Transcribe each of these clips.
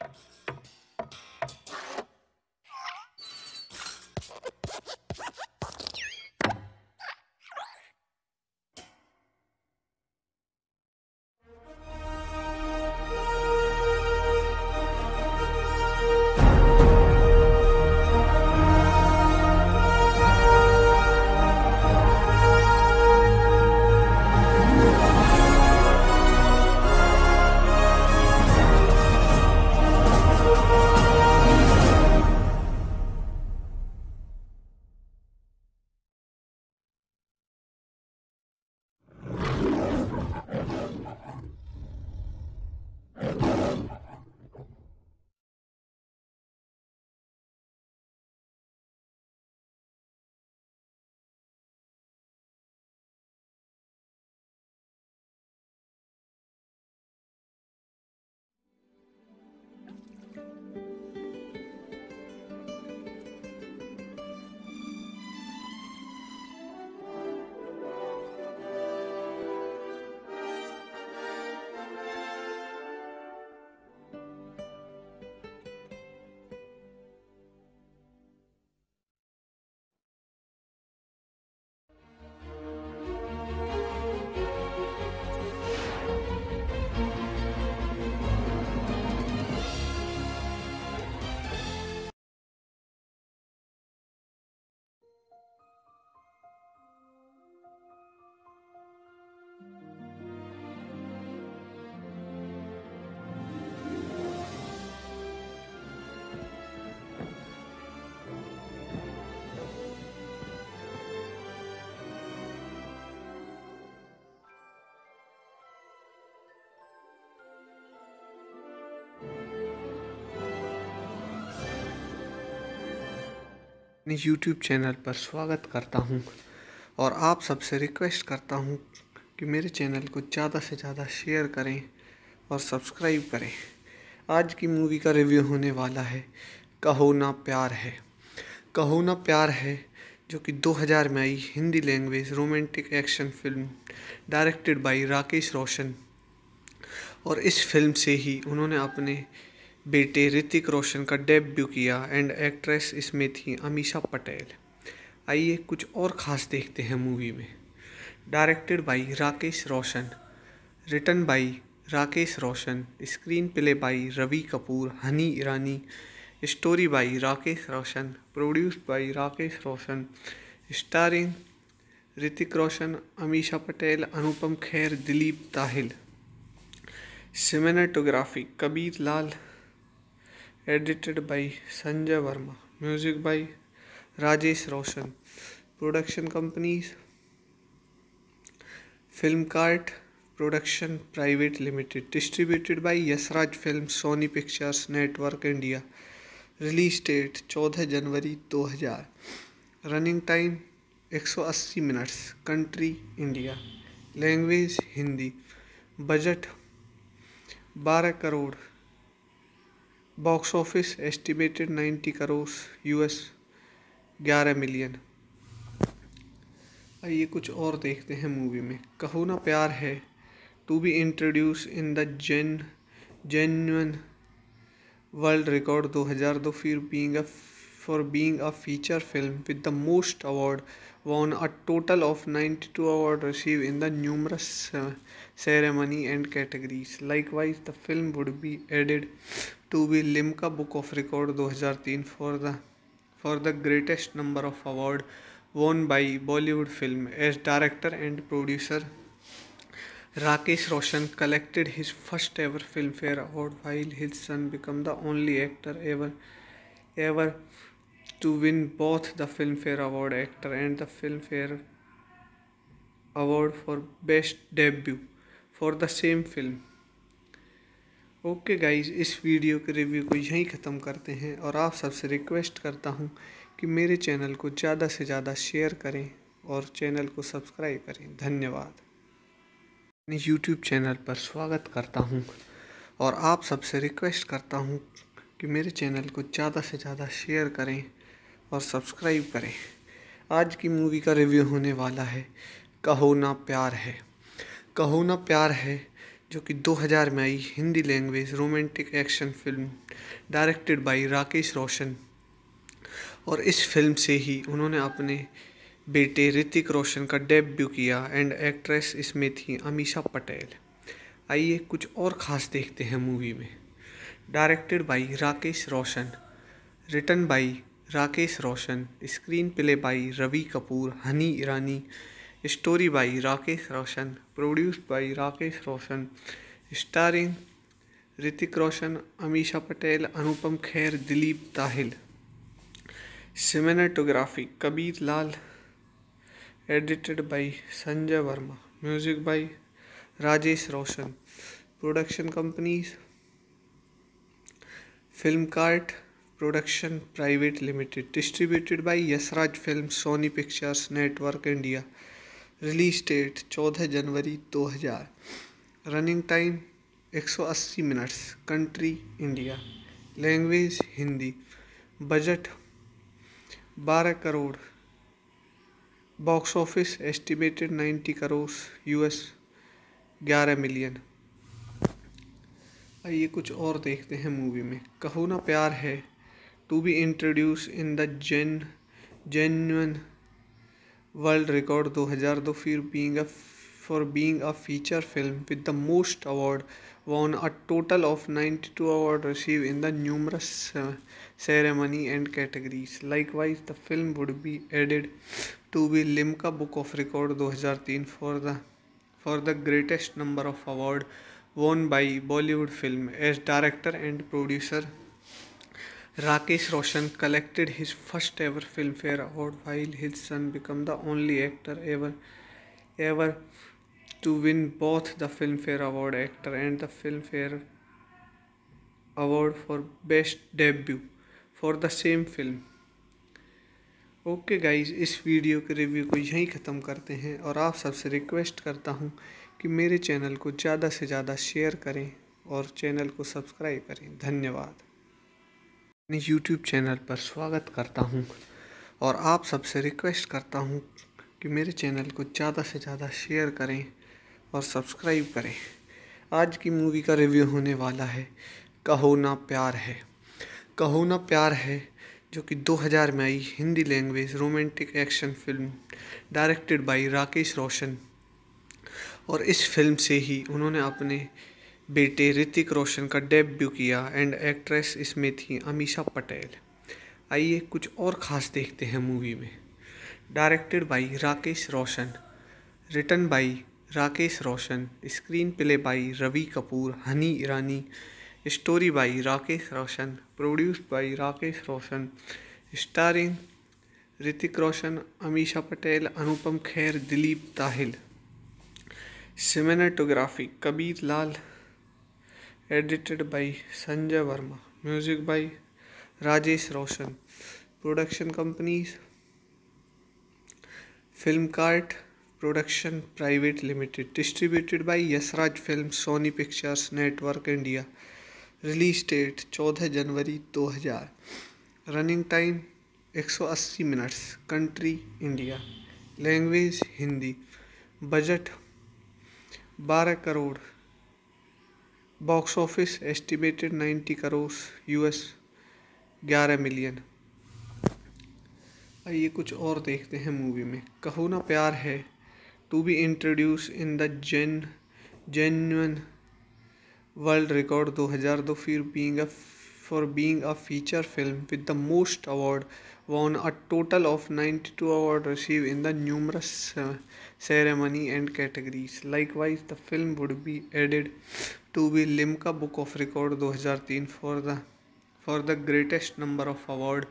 Thank you. अपने YouTube channel पर स्वागत करता हूँ और आप सबसे रिक्वेस्ट करता हूँ कि मेरे चैनल को ज़्यादा से ज़्यादा शेयर करें और सब्सक्राइब करें आज की मूवी का रिव्यू होने वाला है कहो ना प्यार है कहो ना प्यार है जो कि 2000 में आई Hindi language romantic action film directed by Rakesh Roshan और इस फिल्म से ही उन्होंने अपने बेटे ऋतिक रोशन का डेब्यू किया एंड एक्ट्रेस इसमें थी अमीषा पटेल आइए कुछ और ख़ास देखते हैं मूवी में directed by Rakesh Roshan written by Rakesh Roshan screen play by Ravi Kapoor Honey Irani story by Rakesh Roshan produce by Rakesh Roshan starring Hrithik Roshan Ameesha Patel Anupam Kher Dilip Tahil cinematography Kabir Lal edited by Sanjay Verma music by Rajesh Roshan production companies film cart production private limited distributed by Yashraj film Sony pictures network India release date चौदह जनवरी दो हजार running time एक सौ अस्सी minutes country India language Hindi budget बारह crore box office estimated 90 crore US 11 million आइए कुछ और देखते हैं मूवी में कहो ना Pyaar Hai to be introduce in the gen genuine world record 2002 फिर being a for being a feature film with the most award a total of of 92 award receive in the numerous ceremony and categories likewise the film would be added to be Limca book of record 2003 for the for the greatest number of award won by Bollywood film as director and producer Rakesh Roshan collected his first ever film fair award while his son become the only actor ever ever to win both the film fair award actor and the film fair award for best debut for the same film okay guys इस video के review को यहीं ख़त्म करते हैं और आप सबसे रिक्वेस्ट करता हूँ कि मेरे चैनल को ज़्यादा से ज़्यादा शेयर करें और चैनल को सब्सक्राइब करें धन्यवाद अपने यूट्यूब चैनल पर स्वागत करता हूँ और आप सबसे रिक्वेस्ट करता हूँ कि मेरे चैनल को ज़्यादा से ज़्यादा शेयर करें और सब्सक्राइब करें आज की मूवी का रिव्यू होने वाला है कहो ना प्यार है कहो ना प्यार है जो कि 2000 में आई Hindi language romantic action film directed by Rakesh Roshan और इस फिल्म से ही उन्होंने अपने बेटे ऋतिक रोशन का डेब्यू किया एंड एक्ट्रेस इसमें थी अमीषा पटेल आइए कुछ और ख़ास देखते हैं मूवी में directed by Rakesh Roshan written by Rakesh Roshan screen play by Ravi Kapoor Honey Irani story by Rakesh Roshan produce by Rakesh Roshan starring Hrithik Roshan Ameesha Patel Anupam Kher Dilip Tahil cinematography Kabir Lal edited by Sanjay Verma music by Rajesh Roshan production companies film cart production private limited distributed by Yash Raj film Sony pictures network India release date चौदह जनवरी 2000 running time 180 minutes country India language Hindi budget 12 crore box office estimated 90 crore US 11 million आइए कुछ और देखते हैं movie में कहो ना Pyaar Hai to be introduce in the gen genuine world record 2002 फिर being a for being a feature film with the most award won a total of two award receive in the numerous ceremony and categories likewise the film would be added to be Limca book of record दो हज़ार तीन for the for the greatest number of award won by Bollywood film as director and producer Rakesh Roshan collected his first ever Filmfare Award while his son became the only actor ever ever to win both the Filmfare Award Actor and the Filmfare Award for Best Debut for the same film. Okay okay guys इस video के review को यहीं ख़त्म करते हैं और आप सबसे रिक्वेस्ट करता हूँ कि मेरे चैनल को ज़्यादा से ज़्यादा शेयर करें और चैनल को सब्सक्राइब करें धन्यवाद अपने यूट्यूब चैनल पर स्वागत करता हूँ और आप सबसे रिक्वेस्ट करता हूँ कि मेरे चैनल को ज़्यादा से ज़्यादा शेयर करें और सब्सक्राइब करें आज की मूवी का रिव्यू होने वाला है कहो ना प्यार है कहो ना प्यार है जो कि 2000 में आई Hindi language romantic action film directed by Rakesh Roshan और इस फिल्म से ही उन्होंने अपने बेटे ऋतिक रोशन का डेब्यू किया एंड एक्ट्रेस इसमें थी अमीशा पटेल आइए कुछ और ख़ास देखते हैं मूवी में directed by Rakesh Roshan written by Rakesh Roshan screen play by Ravi Kapoor Honey Irani story by Rakesh Roshan produce by Rakesh Roshan starring Hrithik Roshan Ameesha Patel Anupam Kher Dilip Tahil cinematography Kabir Lal edited by Sanjay Verma music by Rajesh Roshan production company film cart production private limited distributed by Yashraj film Sony pictures network India release date चौदह जनवरी 2000 running time एक सौ अस्सी minutes country India language Hindi budget बारह crore box office estimated 90 crore US 11 million आइए कुछ और देखते हैं मूवी में कहो ना Pyaar Hai to be introduce in the gen genuine world record 2002 फिर being a for being a feature film with the most award won a total of 92 award receive in the numerous ceremony and categories likewise the film would be added to be Limca book of record 2003 for the for the greatest number of award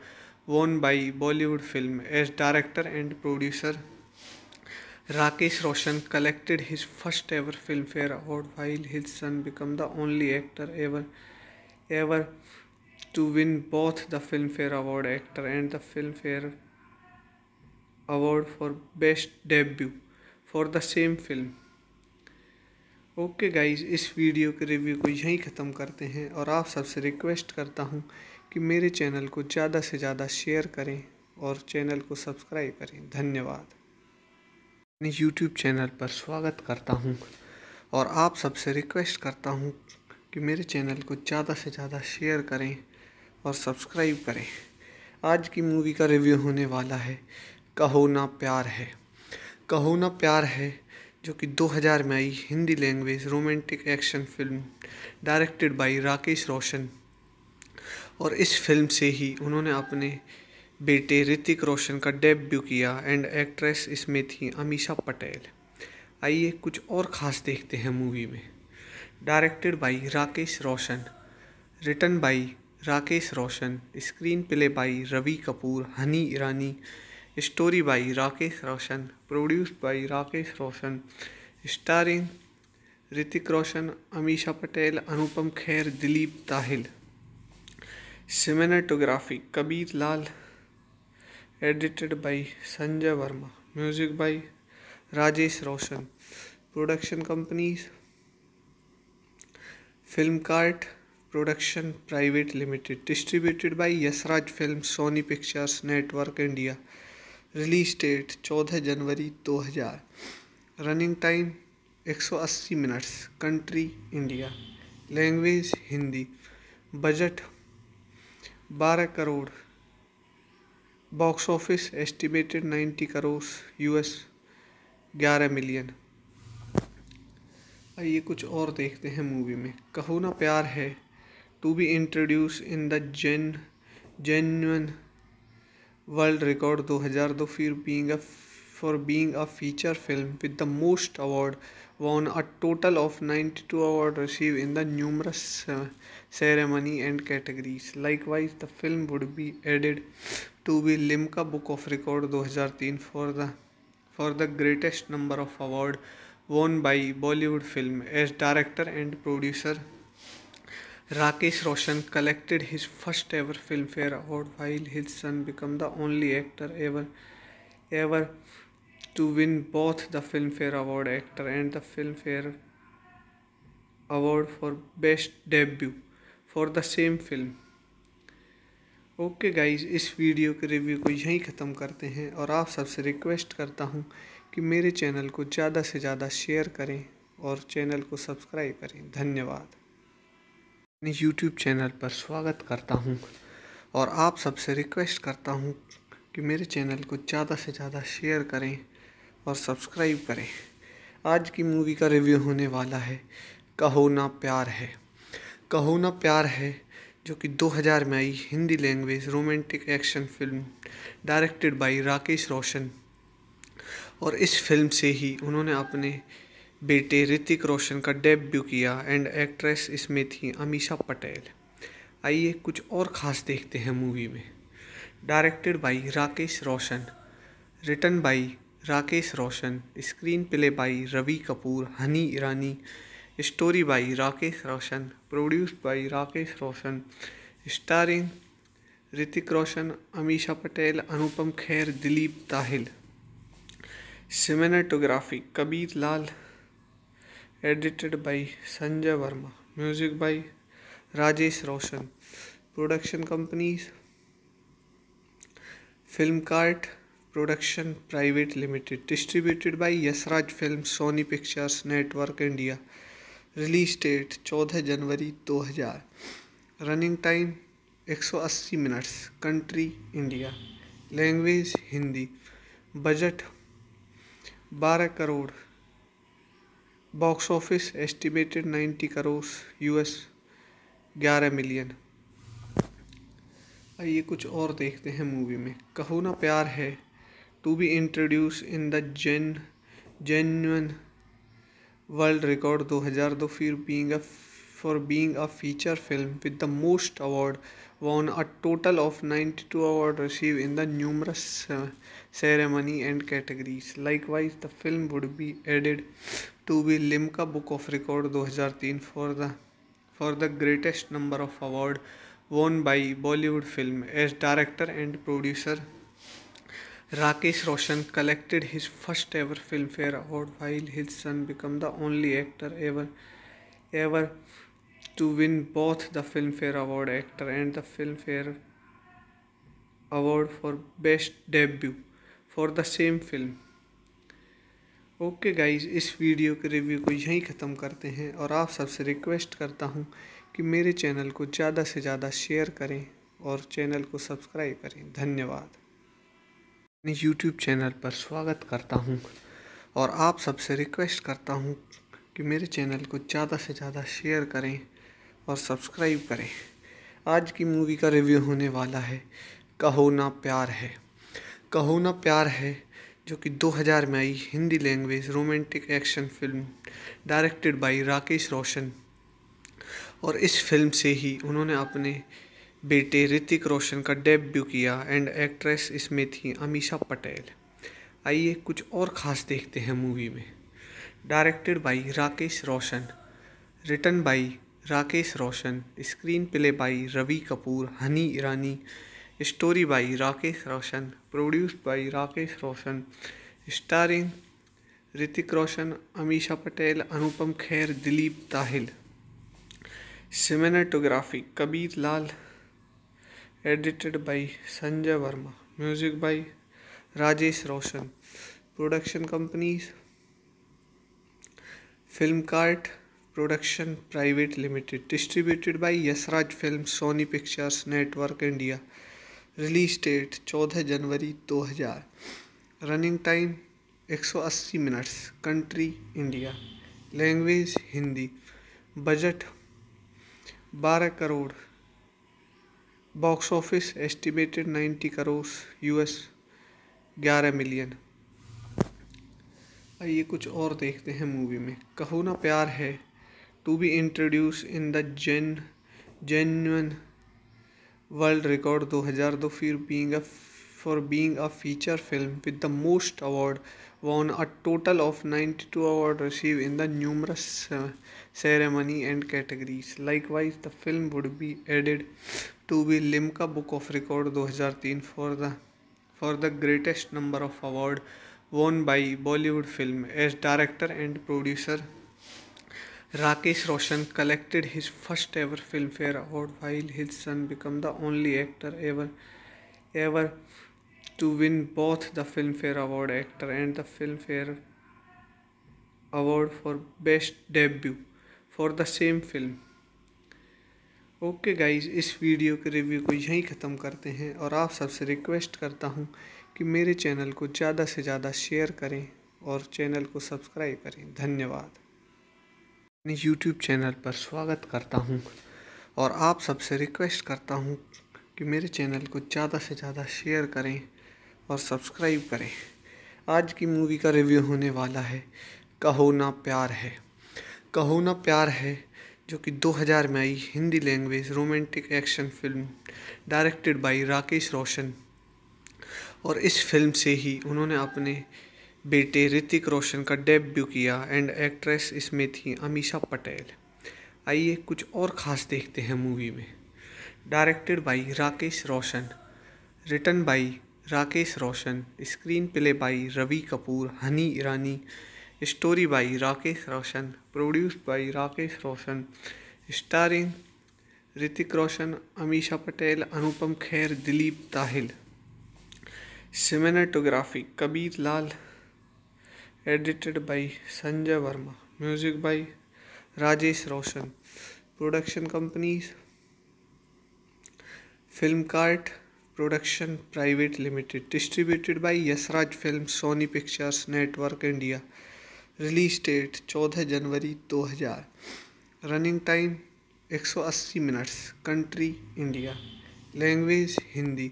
won by Bollywood film as director and producer Rakesh Roshan collected his first ever film fair award while his son become the only actor ever ever to win both the film fair award actor and the film fair award for best debut for the same film okay guys इस video के review को यहीं ख़त्म करते हैं और आप सबसे रिक्वेस्ट करता हूँ कि मेरे चैनल को ज़्यादा से ज़्यादा शेयर करें और चैनल को सब्सक्राइब करें धन्यवाद अपने यूट्यूब चैनल पर स्वागत करता हूँ और आप सबसे रिक्वेस्ट करता हूँ कि मेरे चैनल को ज़्यादा से ज़्यादा शेयर करें और सब्सक्राइब करें आज की मूवी का रिव्यू होने वाला है कहो ना प्यार है कहो ना प्यार है जो कि 2000 में आई Hindi language romantic action film directed by Rakesh Roshan और इस फिल्म से ही उन्होंने अपने बेटे ऋतिक रोशन का डेब्यू किया एंड एक्ट्रेस इसमें थी अमीषा पटेल आइए कुछ और ख़ास देखते हैं मूवी में directed by Rakesh Roshan written by Rakesh Roshan screen play by Ravi Kapoor Honey Irani story by Rakesh Roshan produce by Rakesh Roshan starring Hrithik Roshan Ameesha Patel Anupam Kher Dilip Tahil cinematography Kabir Lal edited by Sanjay Verma music by Rajesh Roshan production companies film cart production private limited distributed by Yashraj film Sony pictures network India release date चौदह जनवरी 2000 running time 180 minutes country India language Hindi budget 12 crore box office estimated 90 crore US 11 million आइए कुछ और देखते हैं movie में कहो ना Pyaar Hai to be introduce in the gen genuine World Record 2002 for being a for being a feature film with the most award won a total of 92 awards received in the numerous uh, ceremony and categories likewise the film would be added to be limca book of record 2003 for the for the greatest number of award won by bollywood film as director and producer Rakesh Roshan collected his first ever Filmfare Award while his son became the only actor ever ever to win both the Filmfare Award Actor and the Filmfare Award for Best Debut for the same film. Okay okay guys इस video के review को यहीं ख़त्म करते हैं और आप सबसे रिक्वेस्ट करता हूँ कि मेरे चैनल को ज़्यादा से ज़्यादा शेयर करें और चैनल को सब्सक्राइब करें धन्यवाद अपने यूट्यूब चैनल पर स्वागत करता हूँ और आप सबसे रिक्वेस्ट करता हूँ कि मेरे चैनल को ज़्यादा से ज़्यादा शेयर करें और सब्सक्राइब करें आज की मूवी का रिव्यू होने वाला है कहो ना प्यार है कहो ना प्यार है जो कि 2000 में आई Hindi language romantic action film directed by Rakesh Roshan और इस फिल्म से ही उन्होंने अपने बेटे ऋतिक रोशन का डेब्यू किया एंड एक्ट्रेस इसमें थी अमीषा पटेल आइए कुछ और ख़ास देखते हैं मूवी में directed by Rakesh Roshan written by Rakesh Roshan screen play by Ravi Kapoor Honey Irani story by Rakesh Roshan produced by Rakesh Roshan starring Hrithik Roshan Ameesha Patel Anupam Kher Dilip Tahil cinematography Kabir Lal edited by Sanjay Verma music by Rajesh Roshan production companies film cart production private limited distributed by Yashraj film Sony pictures network India release date चौदह जनवरी दो हजार running time एक सौ अस्सी minutes country India language Hindi budget बारह crore box office estimated 90 crore US 11 million आइए कुछ और देखते हैं मूवी में कहो ना Pyaar Hai to be introduce in the gen genuine world record 2002 फिर being a for being a feature film with the most award won total of ninety 92 award receive in the numerous ceremony and categories likewise the film would be added to be Limca book of record दो हज़ार तीन for the for the greatest number of award won by Bollywood film as director and producer Rakesh Roshan collected his first ever film fair award while his son become the only actor ever ever to win both the film fair award actor and the film fair award for best debut for the same film okay guys इस video के review को यहीं ख़त्म करते हैं और आप सबसे रिक्वेस्ट करता हूँ कि मेरे चैनल को ज़्यादा से ज़्यादा शेयर करें और चैनल को सब्सक्राइब करें धन्यवाद अपने यूट्यूब चैनल पर स्वागत करता हूँ और आप सबसे रिक्वेस्ट करता हूँ कि मेरे चैनल को ज़्यादा से ज़्यादा शेयर करें और सब्सक्राइब करें आज की मूवी का रिव्यू होने वाला है कहो ना प्यार है कहो ना प्यार है जो कि 2000 में आई Hindi language romantic action film directed by Rakesh Roshan और इस फिल्म से ही उन्होंने अपने बेटे ऋतिक रोशन का डेब्यू किया एंड एक्ट्रेस इसमें थी अमीषा पटेल आइए कुछ और ख़ास देखते हैं मूवी में directed by Rakesh Roshan written by Rakesh Roshan screen play by Ravi Kapoor Honey Irani story by Rakesh Roshan produce by Rakesh Roshan starring Hrithik Roshan Ameesha Patel Anupam Kher Dilip Tahil cinematography Kabir Lal edited by Sanjay Verma music by Rajesh Roshan production companies film cart production private limited distributed by Yash Raj film Sony pictures network India release date चौदह जनवरी दो हज़ार running time एक सौ अस्सी minutes country India language Hindi budget बारह crore box office estimated ninety crore US ग्यारह million आइए कुछ और देखते हैं मूवी में कहो ना Pyaar Hai to be introduce in the gen genuine World Record 2002 for being a for being a feature film with the most award won a total of 92 award received in the numerous uh, ceremony and categories likewise the film would be added to the limca book of record 2003 for the for the greatest number of award won by bollywood film as director and producer Rakesh Roshan collected his first ever Filmfare Award while his son became the only actor ever ever to win both the Filmfare Award Actor and the Filmfare Award for Best Debut for the same film. Okay okay guys इस video के review को यहीं ख़त्म करते हैं और आप सबसे रिक्वेस्ट करता हूं कि मेरे चैनल को ज़्यादा से ज़्यादा शेयर करें और चैनल को सब्सक्राइब करें धन्यवाद अपने यूट्यूब चैनल पर स्वागत करता हूँ और आप सबसे रिक्वेस्ट करता हूँ कि मेरे चैनल को ज़्यादा से ज़्यादा शेयर करें और सब्सक्राइब करें आज की मूवी का रिव्यू होने वाला है कहो ना प्यार है कहो ना प्यार है जो कि 2000 में आई Hindi language romantic action film directed by Rakesh Roshan और इस फिल्म से ही उन्होंने अपने बेटे ऋतिक रोशन का डेब्यू किया एंड एक्ट्रेस इसमें थी अमीषा पटेल आइए कुछ और ख़ास देखते हैं मूवी में directed by Rakesh Roshan written by Rakesh Roshan screen play by Ravi Kapoor Honey Irani story by Rakesh Roshan produce by Rakesh Roshan starring Hrithik Roshan Ameesha Patel Anupam Kher Dilip Tahil cinematography Kabir Lal edited by Sanjay Verma music by Rajesh Roshan production company film cart production private limited distributed by Yashraj film Sony pictures network India release date चौदह जनवरी दो हजार running time एक सौ अस्सी minutes country India language Hindi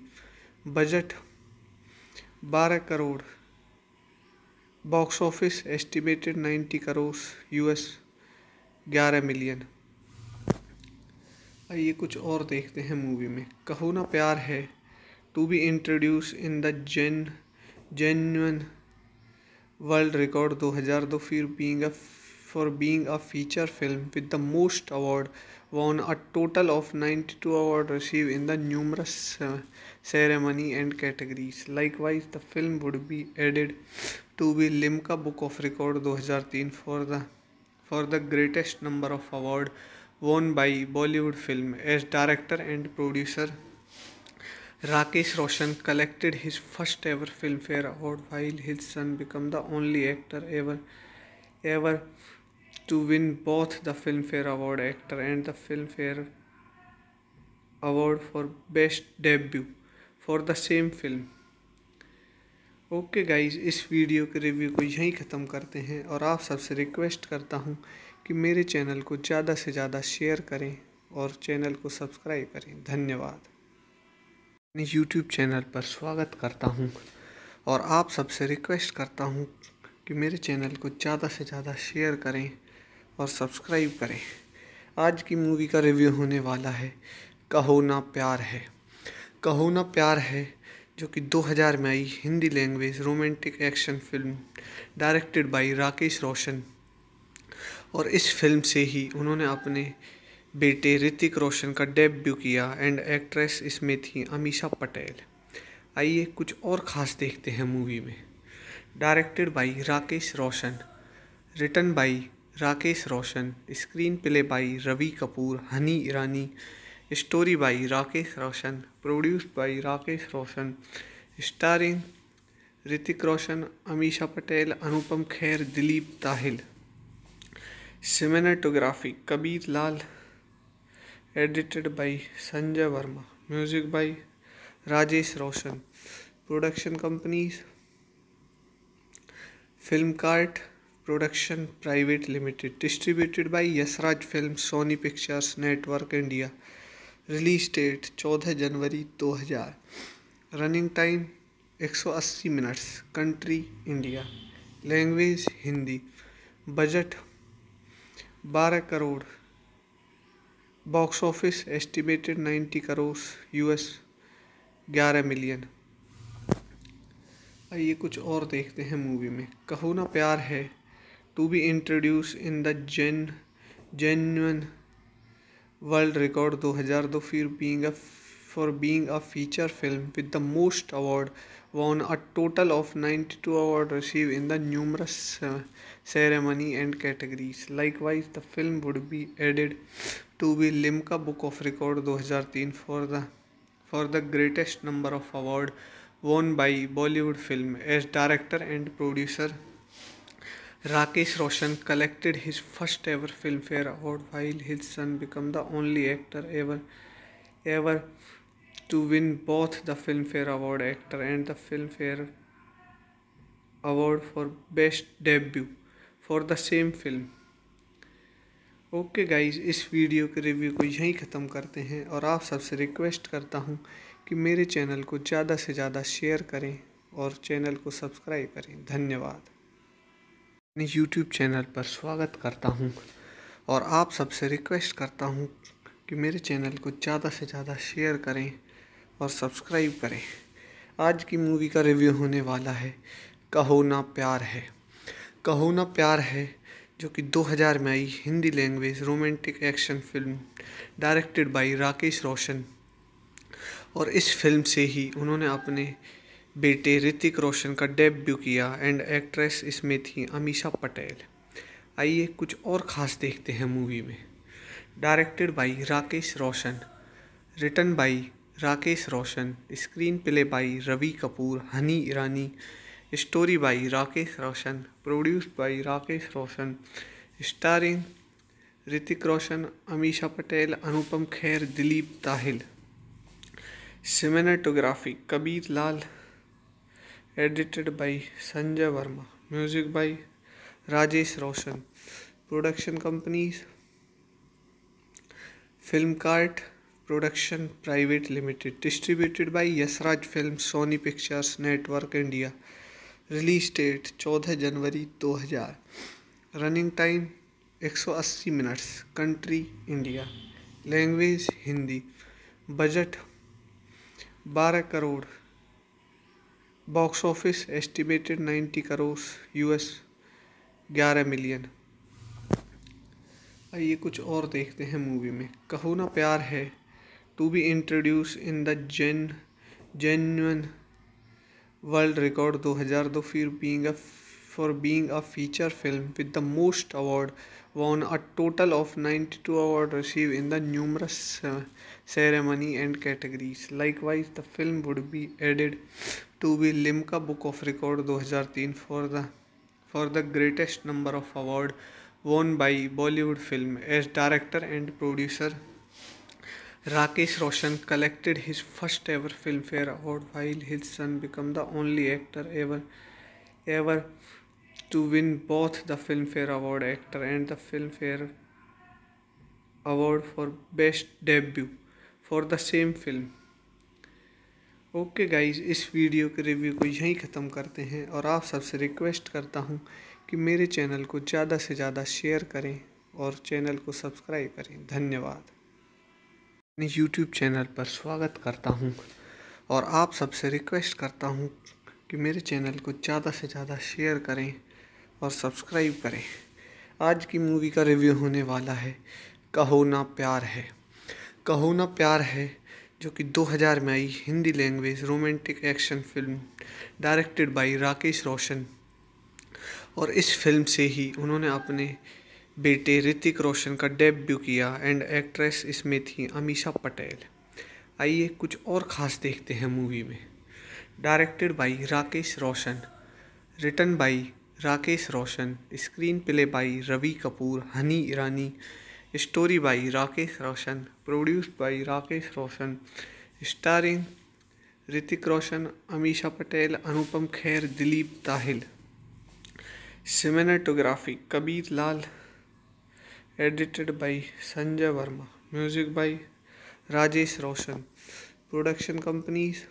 budget बारह crore box office estimated 90 crore US 11 million आइए कुछ और देखते हैं मूवी में कहो ना Pyaar Hai to be introduce in the gen genuine world record 2002 फिर being a for being a feature film with the most award won a total of 92 award receive in the numerous ceremony and categories likewise the film would be added to be Limca book of record 2003 for the for the greatest number of award won by Bollywood film as director and producer Rakesh Roshan collected his first ever film fair award while his son become the only actor ever ever to win both the film fair award actor and the film fair award for best debut for the same film okay guys इस video के review को यहीं ख़त्म करते हैं और आप सबसे रिक्वेस्ट करता हूँ कि मेरे चैनल को ज़्यादा से ज़्यादा शेयर करें और चैनल को सब्सक्राइब करें धन्यवाद अपने यूट्यूब चैनल पर स्वागत करता हूँ और आप सबसे रिक्वेस्ट करता हूँ कि मेरे चैनल को ज़्यादा से ज़्यादा शेयर करें और सब्सक्राइब करें आज की मूवी का रिव्यू होने वाला है कहो ना प्यार है कहो ना प्यार है जो कि 2000 में आई Hindi language romantic action film directed by Rakesh Roshan और इस फिल्म से ही उन्होंने अपने बेटे ऋतिक रोशन का डेब्यू किया एंड एक्ट्रेस इसमें थी अमीषा पटेल आइए कुछ और ख़ास देखते हैं मूवी में directed by Rakesh Roshan written by Rakesh Roshan screen play by Ravi Kapoor Honey Irani story by Rakesh Roshan produce by Rakesh Roshan starring Hrithik Roshan Ameesha Patel Anupam Kher Dilip Tahil cinematography Kabir Lal edited by Sanjay Verma music by Rajesh Roshan production companies film cart production private limited distributed by Yash Raj film Sony pictures network India release date चौदह जनवरी 2000 running time 180 minutes country India language Hindi budget 12 crore box office estimated 90 crore US 11 million आइए कुछ और देखते हैं movie में कहो ना Pyaar Hai to be introduce in the gen genuine World Record 2002 for being a for being a feature film with the most award won a total of 92 award received in the numerous uh, ceremony and categories likewise the film would be added to the limca book of record 2003 for the for the greatest number of award won by bollywood film as director and producer Rakesh Roshan collected his first ever film fair award while his son become the only actor ever ever to win both the film fair award actor and the film fair award for best debut for the same film okay guys इस video के review को यहीं ख़त्म करते हैं और आप सबसे रिक्वेस्ट करता हूँ कि मेरे चैनल को ज़्यादा से ज़्यादा शेयर करें और चैनल को सब्सक्राइब करें धन्यवाद अपने यूट्यूब चैनल पर स्वागत करता हूँ और आप सबसे रिक्वेस्ट करता हूँ कि मेरे चैनल को ज़्यादा से ज़्यादा शेयर करें और सब्सक्राइब करें आज की मूवी का रिव्यू होने वाला है कहो ना प्यार है कहो ना प्यार है जो कि 2000 में आई Hindi language romantic action film directed by Rakesh Roshan और इस फिल्म से ही उन्होंने अपने बेटे ऋतिक रोशन का डेब्यू किया एंड एक्ट्रेस इसमें थी अमीशा पटेल आइए कुछ और ख़ास देखते हैं मूवी में directed by Rakesh Roshan written by Rakesh Roshan screen play by Ravi Kapoor Honey Irani story by Rakesh Roshan produce by Rakesh Roshan starring Hrithik Roshan Ameesha Patel Anupam Kher Dilip Tahil cinematography Kabir Lal edited by Sanjay Verma music by Rajesh Roshan production company film cart production private limited distributed by Yashraj film Sony pictures network India release date चौदह जनवरी 2000 running time 180 minutes country India language Hindi budget बारह crore box office estimated 90 crore US 11 million आइए कुछ और देखते हैं movie में कहो ना Pyaar Hai to be introduce in the gen genuine world record 2002 फिर being a for being a feature film with the most award a total of ninety 92 award receive in the numerous ceremony and categories likewise the film would be added to be Limca book of record 2003 for the for the greatest number of award won by Bollywood film as director and producer Rakesh Roshan collected his first ever film fair award while his son become the only actor ever ever to win both the film fair award actor and the film fair award for best debut for the same film okay guys इस video के review को यहीं ख़त्म करते हैं और आप सबसे रिक्वेस्ट करता हूँ कि मेरे चैनल को ज़्यादा से ज़्यादा शेयर करें और चैनल को सब्सक्राइब करें धन्यवाद अपने यूट्यूब चैनल पर स्वागत करता हूँ और आप सबसे रिक्वेस्ट करता हूँ कि मेरे चैनल को ज़्यादा से ज़्यादा शेयर करें और सब्सक्राइब करें आज की मूवी का रिव्यू होने वाला है कहो ना प्यार है कहो ना प्यार है जो कि 2000 में आई Hindi language romantic action film directed by Rakesh Roshan और इस फिल्म से ही उन्होंने अपने बेटे ऋतिक रोशन का डेब्यू किया एंड एक्ट्रेस इसमें थी अमीषा पटेल आइए कुछ और ख़ास देखते हैं मूवी में directed by Rakesh Roshan written by Rakesh Roshan screen play by Ravi Kapoor Honey Irani story by Rakesh Roshan produce by Rakesh Roshan starring Hrithik Roshan Ameesha Patel Anupam Kher Dilip Tahil cinematography Kabir Lal edited by Sanjay Verma music by Rajesh Roshan production companies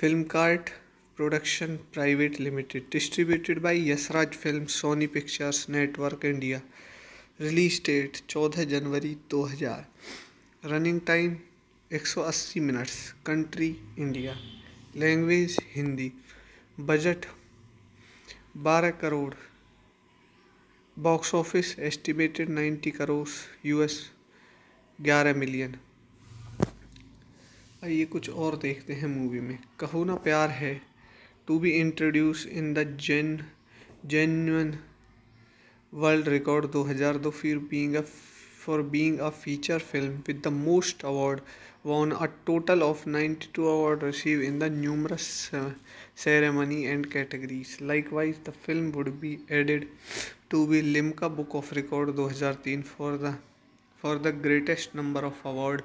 film cart production private limited distributed by Yash Raj film Sony pictures network India release date चौदह जनवरी 2000 running time 180 minutes country India language Hindi budget 12 crore box office estimated 90 crore US 11 million आइए कुछ और देखते हैं movie में कहो ना Pyaar Hai to be introduce in the gen genuine world record 2002 फिर being a for being a feature film with the most award won a total of two award receive in the numerous ceremony and categories likewise the film would be added to be Limca book of record दो हज़ार तीन for the for the greatest number of award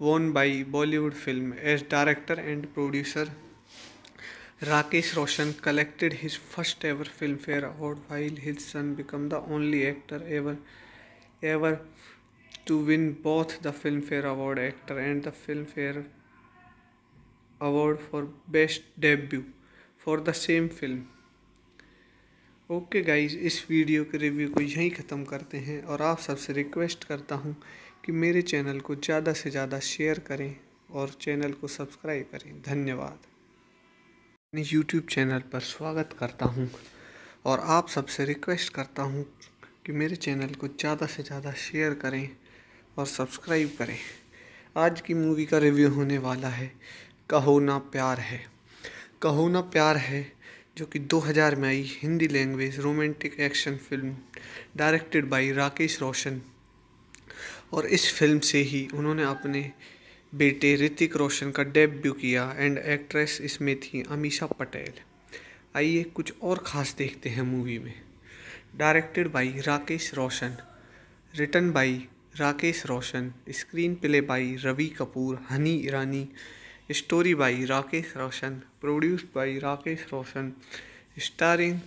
won by Bollywood film as director and producer Rakesh Roshan collected his first ever film fair award while his son become the only actor ever ever to win both the film fair award actor and the film fair award for best debut for the same film okay guys इस video के review को यहीं ख़त्म करते हैं और आप सबसे रिक्वेस्ट करता हूँ कि मेरे चैनल को ज़्यादा से ज़्यादा शेयर करें और चैनल को सब्सक्राइब करें धन्यवाद अपने यूट्यूब चैनल पर स्वागत करता हूँ और आप सबसे रिक्वेस्ट करता हूँ कि मेरे चैनल को ज़्यादा से ज़्यादा शेयर करें और सब्सक्राइब करें आज की मूवी का रिव्यू होने वाला है कहो ना प्यार है कहो ना प्यार है जो कि 2000 में आई Hindi language romantic action film directed by Rakesh Roshan और इस फिल्म से ही उन्होंने अपने बेटे ऋतिक रोशन का डेब्यू किया एंड एक्ट्रेस इसमें थी अमीषा पटेल आइए कुछ और ख़ास देखते हैं मूवी में directed by Rakesh Roshan written by Rakesh Roshan screen play by Ravi Kapoor Honey Irani story by Rakesh Roshan produced by Rakesh Roshan starring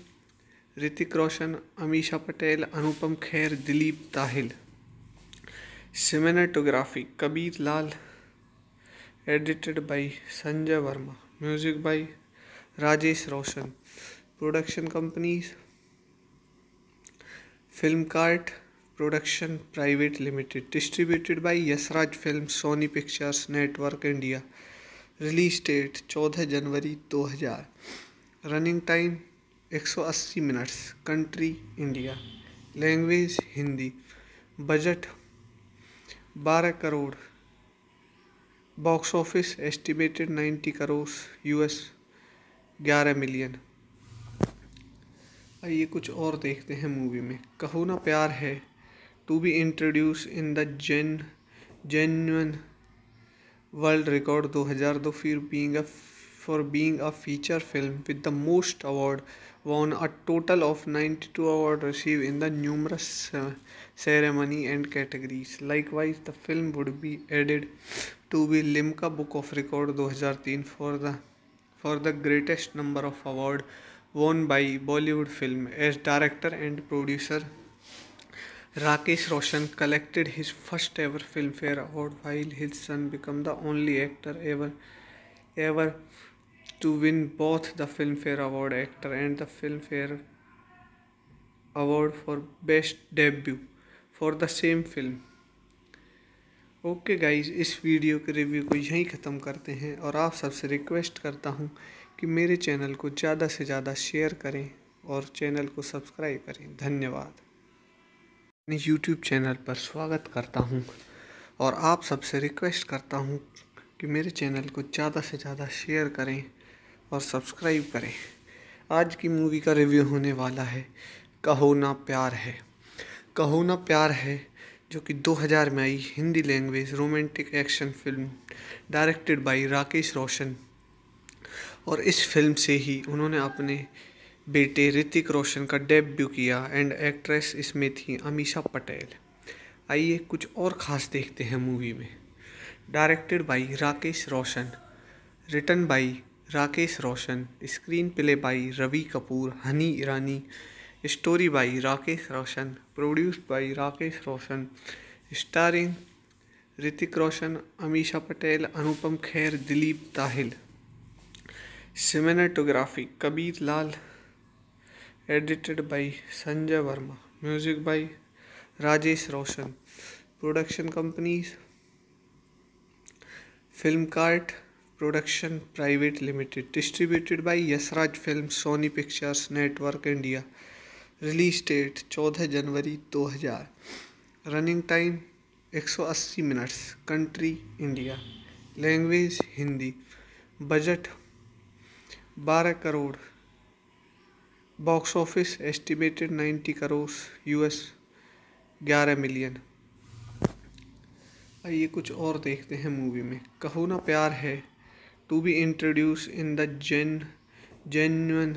Hrithik Roshan Ameesha Patel Anupam Kher Dilip Tahil cinematography Kabir Lal edited by Sanjay Verma music by Rajesh Roshan production companies film cart production private limited distributed by Yashraj film Sony pictures network India release date चौदह जनवरी दो हज़ार running time एक सौ अस्सी minutes country India language Hindi budget बारह crore box office estimated 90 crore US 11 million आइए कुछ और देखते हैं मूवी में कहो ना Pyaar Hai to be introduce in the gen genuine world record 2002 फिर being a for being a feature film with the most award won a total of 92 awards received in the numerous uh, ceremony and categories. Likewise, the film would be added to the Limca Book of Record 2003 for the for the greatest number of awards won by Bollywood film as director and producer. Rakesh Roshan collected his first ever Filmfare award while his son became the only actor ever ever to win both the Filmfare Award Actor and the Filmfare Award for Best Debut for the same film. Okay okay guys इस video के review को यहीं ख़त्म करते हैं और आप सबसे रिक्वेस्ट करता हूँ कि मेरे चैनल को ज़्यादा से ज़्यादा शेयर करें और चैनल को सब्सक्राइब करें धन्यवाद अपने यूट्यूब चैनल पर स्वागत करता हूँ और आप सबसे रिक्वेस्ट करता हूँ कि मेरे चैनल को ज़्यादा से ज़्यादा शेयर करें और सब्सक्राइब करें आज की मूवी का रिव्यू होने वाला है कहो ना प्यार है कहो ना प्यार है जो कि 2000 में आई Hindi language romantic action film directed by Rakesh Roshan और इस फिल्म से ही उन्होंने अपने बेटे ऋतिक रोशन का डेब्यू किया एंड एक्ट्रेस इसमें थी अमीषा पटेल आइए कुछ और ख़ास देखते हैं मूवी में directed by Rakesh Roshan written by Rakesh Roshan screen play by Ravi Kapoor Honey Irani story by Rakesh Roshan produced by Rakesh Roshan starring Hrithik Roshan Ameesha Patel Anupam Kher Dilip Tahil cinematography Kabir Lal edited by Sanjay Verma music by Rajesh Roshan production companies film cart production private limited distributed by Yashraj film Sony pictures network India release date चौदह जनवरी दो हजार running time एक सौ अस्सी minutes country India language Hindi budget बारह crore box office estimated ninety crore US ग्यारह million आइए कुछ और देखते हैं मूवी में कहो ना प्यार है to be introduced in the gen, genuine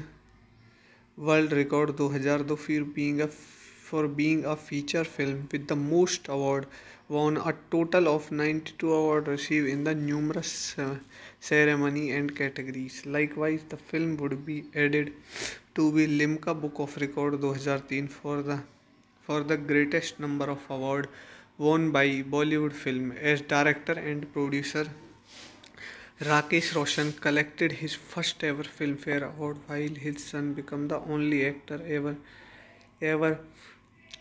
world record 2002 for being a for being a feature film with the most award won a total of 92 award received in the numerous uh, ceremony and categories likewise the film would be added to be limca book of record 2003 for the for the greatest number of award won by bollywood film as director and producer Rakesh Roshan collected his first ever film fair award while his son become the only actor ever ever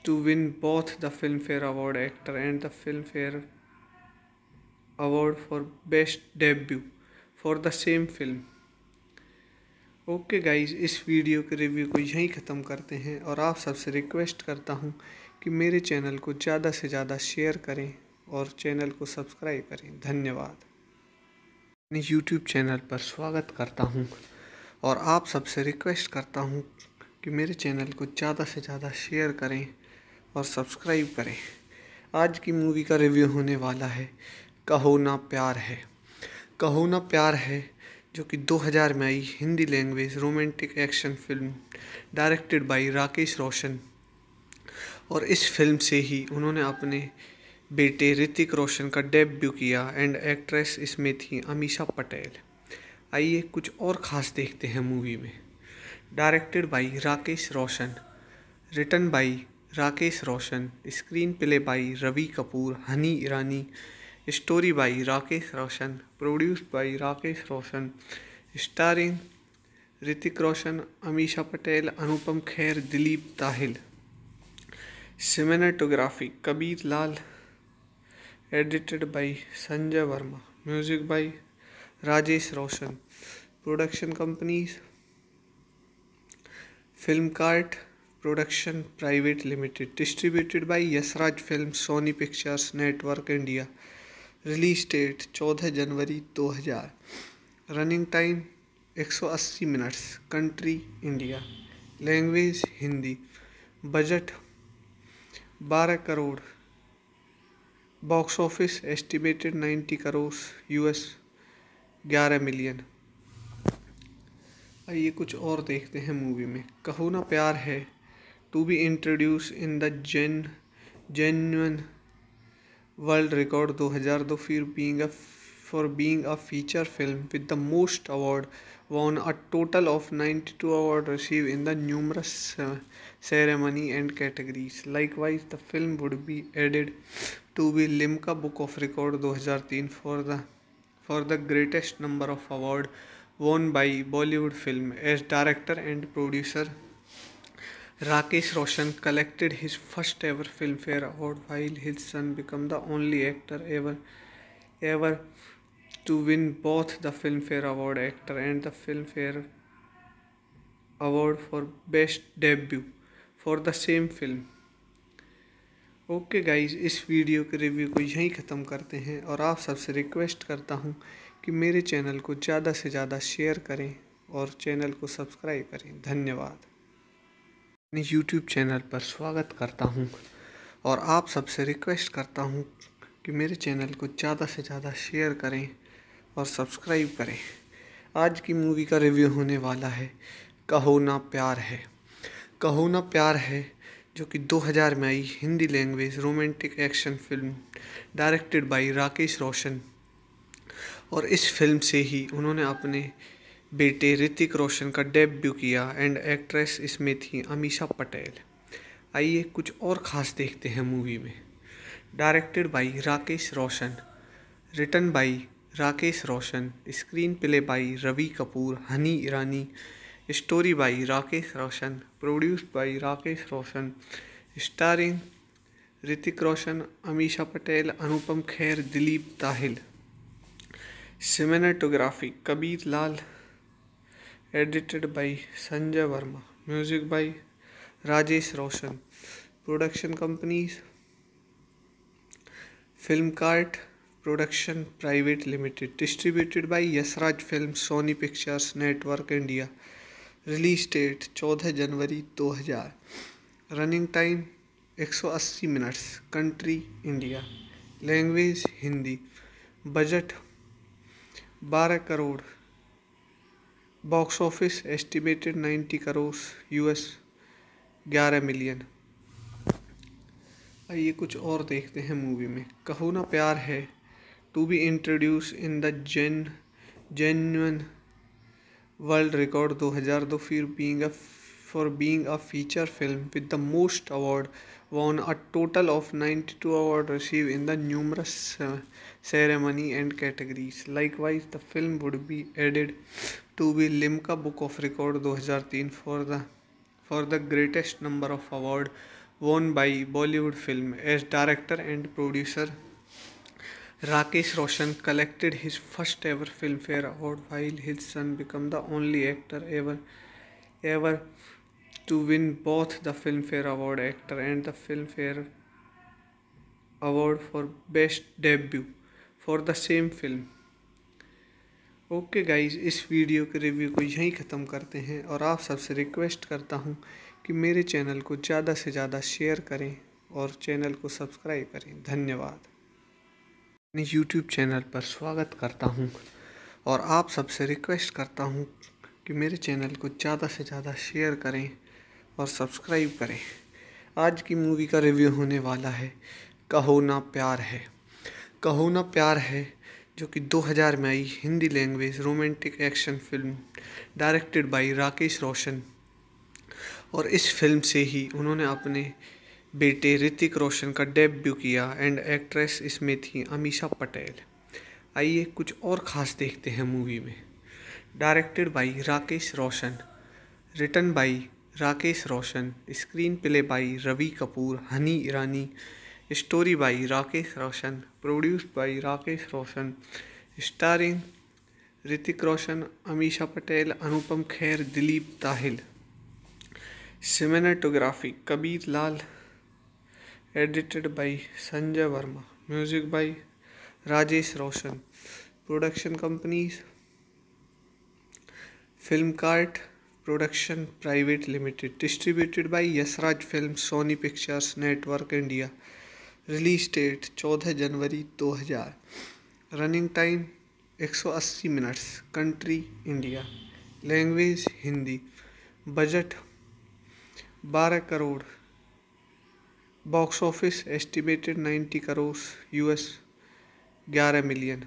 to win both the film fair award actor and the film fair award for best debut for the same film okay guys इस video के review को यहीं ख़त्म करते हैं और आप सबसे रिक्वेस्ट करता हूँ कि मेरे चैनल को ज़्यादा से ज़्यादा शेयर करें और चैनल को सब्सक्राइब करें धन्यवाद अपने यूट्यूब चैनल पर स्वागत करता हूँ और आप सबसे रिक्वेस्ट करता हूँ कि मेरे चैनल को ज़्यादा से ज़्यादा शेयर करें और सब्सक्राइब करें आज की मूवी का रिव्यू होने वाला है कहो ना प्यार है कहो ना प्यार है जो कि 2000 में आई Hindi language romantic action film directed by Rakesh Roshan और इस फिल्म से ही उन्होंने अपने बेटे ऋतिक रोशन का डेब्यू किया एंड एक्ट्रेस इसमें थी अमीषा पटेल आइए कुछ और ख़ास देखते हैं मूवी में directed by Rakesh Roshan written by Rakesh Roshan screen play by Ravi Kapoor Honey Irani story by Rakesh Roshan produce by Rakesh Roshan starring Hrithik Roshan Ameesha Patel Anupam Kher Dilip Tahil cinematography Kabir Lal edited by Sanjay Verma music by Rajesh Roshan production companies film cart production private limited distributed by Yashraj film Sony pictures network India release date चौदह जनवरी दो हजार running time एक सौ अस्सी minutes country India language Hindi budget बारह crore box office estimated 90 crore US 11 million आइए कुछ और देखते हैं मूवी में कहो ना Pyaar Hai to be introduce in the gen genuine world record 2002 फिर being a for being a feature film with the most award won a total of 92 awards received in the numerous uh, ceremony and categories. Likewise, the film would be added to the Limca Book of Record 2003 for the for the greatest number of awards won by Bollywood film as director and producer. Rakesh Roshan collected his first ever Filmfare award while his son became the only actor ever ever to win both the Filmfare Award Actor and the Filmfare Award for Best Debut for the same film. Okay okay guys इस video के review को यहीं ख़त्म करते हैं और आप सबसे रिक्वेस्ट करता हूं कि मेरे चैनल को ज़्यादा से ज़्यादा शेयर करें और चैनल को सब्सक्राइब करें धन्यवाद अपने यूट्यूब चैनल पर स्वागत करता हूं और आप सबसे रिक्वेस्ट करता हूं कि मेरे चैनल को ज़्यादा से ज़्यादा शेयर करें और सब्सक्राइब करें आज की मूवी का रिव्यू होने वाला है कहो ना प्यार है कहो ना प्यार है जो कि 2000 में आई Hindi language romantic action film directed by Rakesh Roshan और इस फिल्म से ही उन्होंने अपने बेटे ऋतिक रोशन का डेब्यू किया एंड एक्ट्रेस इसमें थी अमीषा पटेल आइए कुछ और ख़ास देखते हैं मूवी में directed by Rakesh Roshan written by Rakesh Roshan screen play by Ravi Kapoor Honey Irani story by Rakesh Roshan produce by Rakesh Roshan starring Hrithik Roshan Ameesha Patel Anupam Kher Dilip Tahil cinematography Kabir Lal edited by Sanjay Verma music by Rajesh Roshan production companies film cart production private limited distributed by Yashraj film Sony pictures network India release date चौदह जनवरी दो हज़ार running time एक सौ अस्सी minutes country India language Hindi budget बारह crore box office estimated ninety crore U S ग्यारह million आइए कुछ और देखते हैं मूवी में कहो ना प्यार है to be introduced in the gen genuine world record 2002 for being a for being a feature film with the most award won a total of 92 award received in the numerous uh, ceremony and categories likewise the film would be added to be limca book of record 2003 for the for the greatest number of award won by bollywood film as director and producer Rakesh Roshan collected his first ever film fair award while his son become the only actor ever ever to win both the film fair award actor and the film fair award for best debut for the same film okay guys इस video के review को यहीं ख़त्म करते हैं और आप सबसे रिक्वेस्ट करता हूँ कि मेरे चैनल को ज़्यादा से ज़्यादा शेयर करें और चैनल को सब्सक्राइब करें धन्यवाद अपने यूट्यूब चैनल पर स्वागत करता हूँ और आप सबसे रिक्वेस्ट करता हूँ कि मेरे चैनल को ज़्यादा से ज़्यादा शेयर करें और सब्सक्राइब करें आज की मूवी का रिव्यू होने वाला है कहो ना प्यार है कहो ना प्यार है जो कि 2000 में आई Hindi language romantic action film directed by Rakesh Roshan और इस फिल्म से ही उन्होंने अपने बेटे ऋतिक रोशन का डेब्यू किया एंड एक्ट्रेस इसमें थी अमीषा पटेल आइए कुछ और ख़ास देखते हैं मूवी में directed by Rakesh Roshan written by Rakesh Roshan screen play by Ravi Kapoor Honey Irani story by Rakesh Roshan produce by Rakesh Roshan starring Hrithik Roshan Ameesha Patel Anupam Kher Dilip Tahil cinematography Kabir Lal edited by Sanjay Verma music by Rajesh Roshan production companies film cart production private limited distributed by Yash Raj film Sony pictures network India release date चौदह जनवरी दो हज़ार running time एक सौ अस्सी minutes country India language Hindi budget बारह crore box office estimated 90 crore US 11 million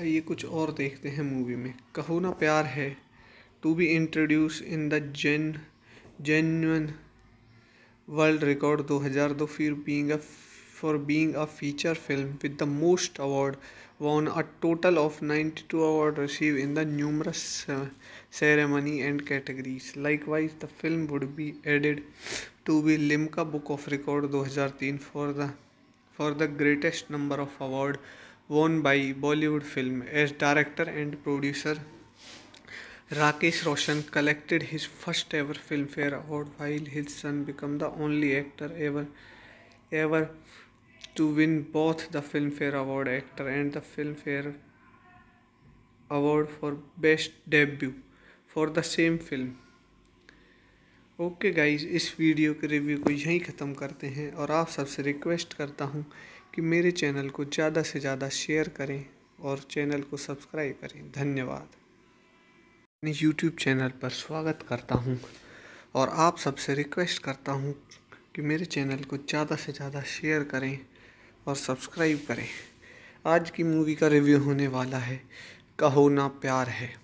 आइए कुछ और देखते हैं मूवी में कहो ना Pyaar Hai to be introduce in the gen genuine world record 2002 फिर being a for being a feature film with the most award won a total of 92 award receive in the numerous ceremony and categories. Likewise, the film would be added to the Limca Book of Record 2003 for the for the greatest number of award won by Bollywood film as director and producer. Rakesh Roshan collected his first ever Filmfare award while his son became the only actor ever ever to win both the Filmfare Award Actor and the Filmfare Award for Best Debut. For the same film okay guys इस video के review को यहीं ख़त्म करते हैं और आप सबसे रिक्वेस्ट करता हूँ कि मेरे चैनल को ज़्यादा से ज़्यादा शेयर करें और चैनल को सब्सक्राइब करें धन्यवाद अपने यूट्यूब चैनल पर स्वागत करता हूँ और आप सबसे रिक्वेस्ट करता हूँ कि मेरे चैनल को ज़्यादा से ज़्यादा शेयर करें और सब्सक्राइब करें आज की मूवी का रिव्यू होने वाला है कहो ना प्यार है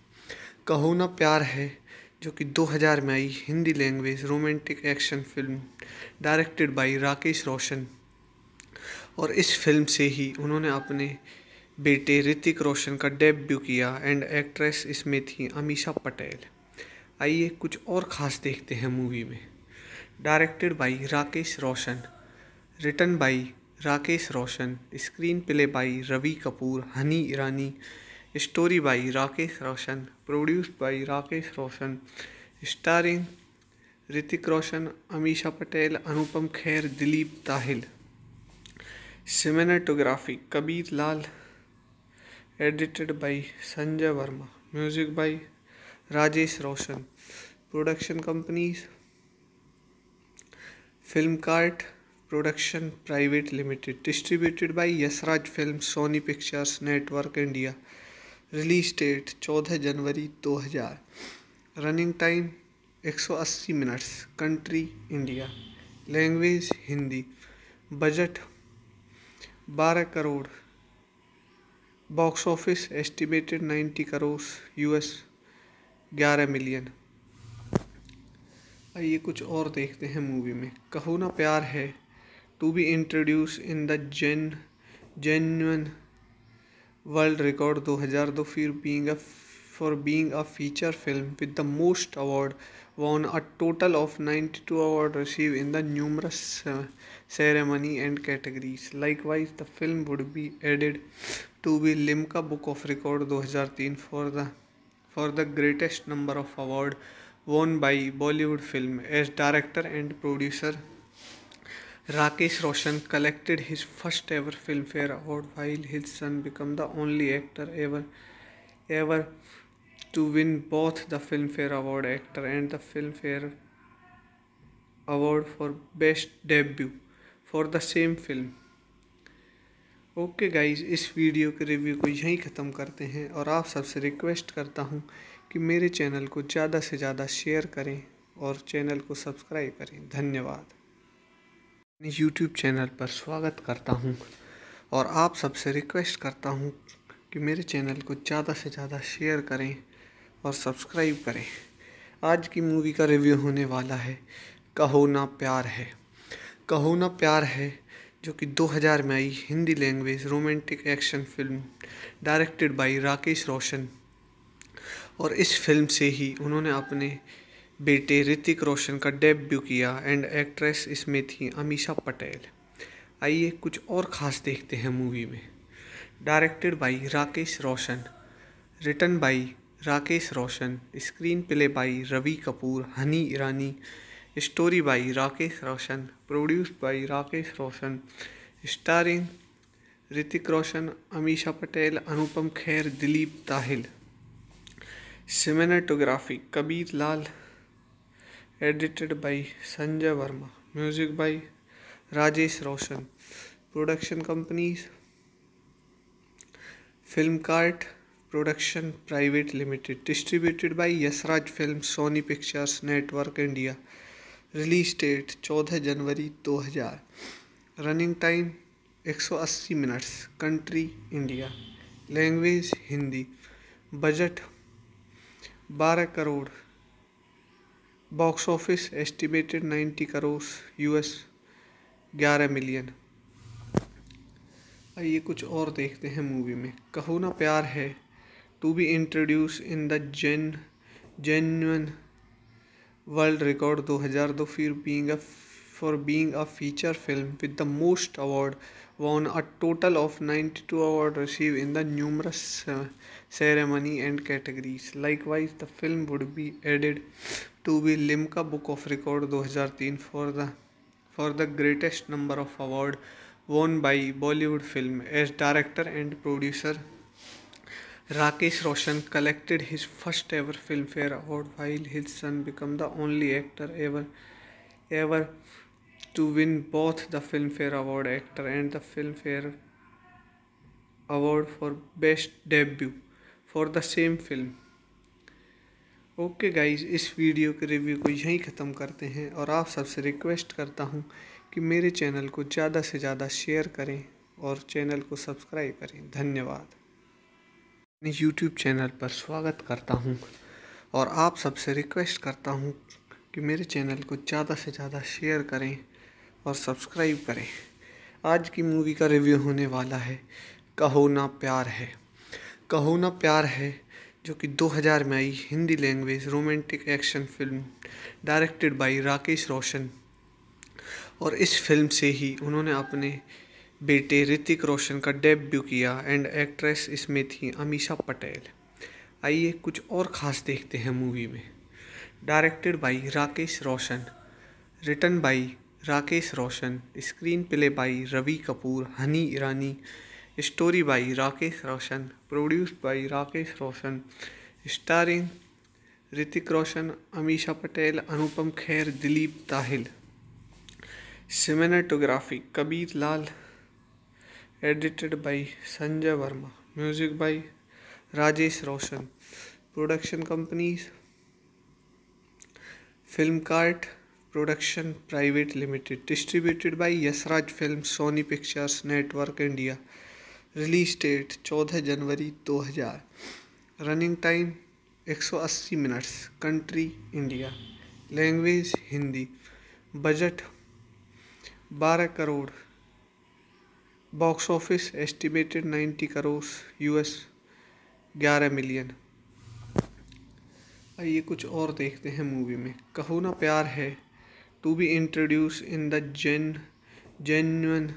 कहो ना प्यार है जो कि 2000 में आई Hindi language romantic action film directed by Rakesh Roshan और इस फिल्म से ही उन्होंने अपने बेटे ऋतिक रोशन का डेब्यू किया एंड एक्ट्रेस इसमें थी अमीषा पटेल आइए कुछ और ख़ास देखते हैं मूवी में directed by Rakesh Roshan written by Rakesh Roshan screen play by Ravi Kapoor Honey Irani story by Rakesh Roshan produce by Rakesh Roshan starring Hrithik Roshan Ameesha Patel Anupam Kher Dilip Tahil cinematography Kabir Lal edited by Sanjay Verma music by Rajesh Roshan production companies film cart production private limited distributed by Yash Raj film Sony pictures network India release date चौदह जनवरी 2000 running time 180 minutes country India language Hindi budget 12 crore box office estimated 90 crore US 11 million आइए कुछ और देखते हैं movie में कहो ना Pyaar Hai to be introduce in the gen genuine world record हज़ार दो फिर being a for being a feature film with the most award won a total of two award receive in the numerous ceremony and categories likewise the film would be added to be Limca book of record दो हज़ार तीन for the for the greatest number of award won by Bollywood film as director and producer Rakesh Roshan collected his first ever film fair award while his son become the only actor ever ever to win both the film fair award actor and the film fair award for best debut for the same film okay guys इस video के review को यहीं ख़त्म करते हैं और आप सबसे रिक्वेस्ट करता हूँ कि मेरे चैनल को ज़्यादा से ज़्यादा शेयर करें और चैनल को सब्सक्राइब करें धन्यवाद अपने यूट्यूब चैनल पर स्वागत करता हूँ और आप सबसे रिक्वेस्ट करता हूँ कि मेरे चैनल को ज़्यादा से ज़्यादा शेयर करें और सब्सक्राइब करें आज की मूवी का रिव्यू होने वाला है कहो ना प्यार है कहो ना प्यार है जो कि 2000 में आई Hindi language romantic action film directed by Rakesh Roshan और इस फिल्म से ही उन्होंने अपने बेटे ऋतिक रोशन का डेब्यू किया एंड एक्ट्रेस इसमें थी अमीषा पटेल आइए कुछ और ख़ास देखते हैं मूवी में directed by Rakesh Roshan written by Rakesh Roshan screen play by Ravi Kapoor Honey Irani story by Rakesh Roshan produce by Rakesh Roshan starring Hrithik Roshan Ameesha Patel Anupam Kher Dilip Tahil cinematography Kabir Lal edited by Sanjay Verma music by Rajesh Roshan production company film cart production private limited distributed by Yashraj film Sony pictures network India release date चौदह जनवरी 2000 running time एक सौ अस्सी minutes country India language Hindi budget बारह crore box office estimated 90 crore US 11 million आइए कुछ और देखते हैं मूवी में कहो ना Pyaar Hai to be introduce in the gen genuine world record 2002 फिर being a for being a feature film with the most award won a total of 92 award receive in the numerous ceremony and categories. Likewise, the film would be added to the Limca Book of Record 2003 for the for the greatest number of award won by Bollywood film as director and producer. Rakesh Roshan collected his first ever Filmfare award while his son became the only actor ever ever to win both the Filmfare Award Actor and the Filmfare Award for Best Debut. For the same film okay guys इस video के review को यहीं ख़त्म करते हैं और आप सबसे रिक्वेस्ट करता हूँ कि मेरे चैनल को ज़्यादा से ज़्यादा शेयर करें और चैनल को सब्सक्राइब करें धन्यवाद अपने यूट्यूब चैनल पर स्वागत करता हूँ और आप सबसे रिक्वेस्ट करता हूँ कि मेरे चैनल को ज़्यादा से ज़्यादा शेयर करें और सब्सक्राइब करें आज की मूवी का रिव्यू होने वाला है कहो ना प्यार है कहो ना प्यार है जो कि 2000 में आई Hindi language romantic action film directed by Rakesh Roshan और इस फिल्म से ही उन्होंने अपने बेटे ऋतिक रोशन का डेब्यू किया एंड एक्ट्रेस इसमें थी अमीषा पटेल आइए कुछ और ख़ास देखते हैं मूवी में directed by Rakesh Roshan written by Rakesh Roshan screen play by Ravi Kapoor Honey Irani story by Rakesh Roshan produced by Rakesh Roshan starring Hrithik Roshan Ameesha Patel Anupam Kher Dilip Tahil cinematography Kabir Lal edited by Sanjay Verma music by Rajesh Roshan production companies film cart production private limited distributed by Yash Raj film Sony pictures network India release date चौदह जनवरी 2000 running time 180 minutes country India language Hindi budget 12 crore box office estimated 90 crore US 11 million आइए कुछ और देखते हैं movie में कहो ना Pyaar Hai to be introduce in the gen genuine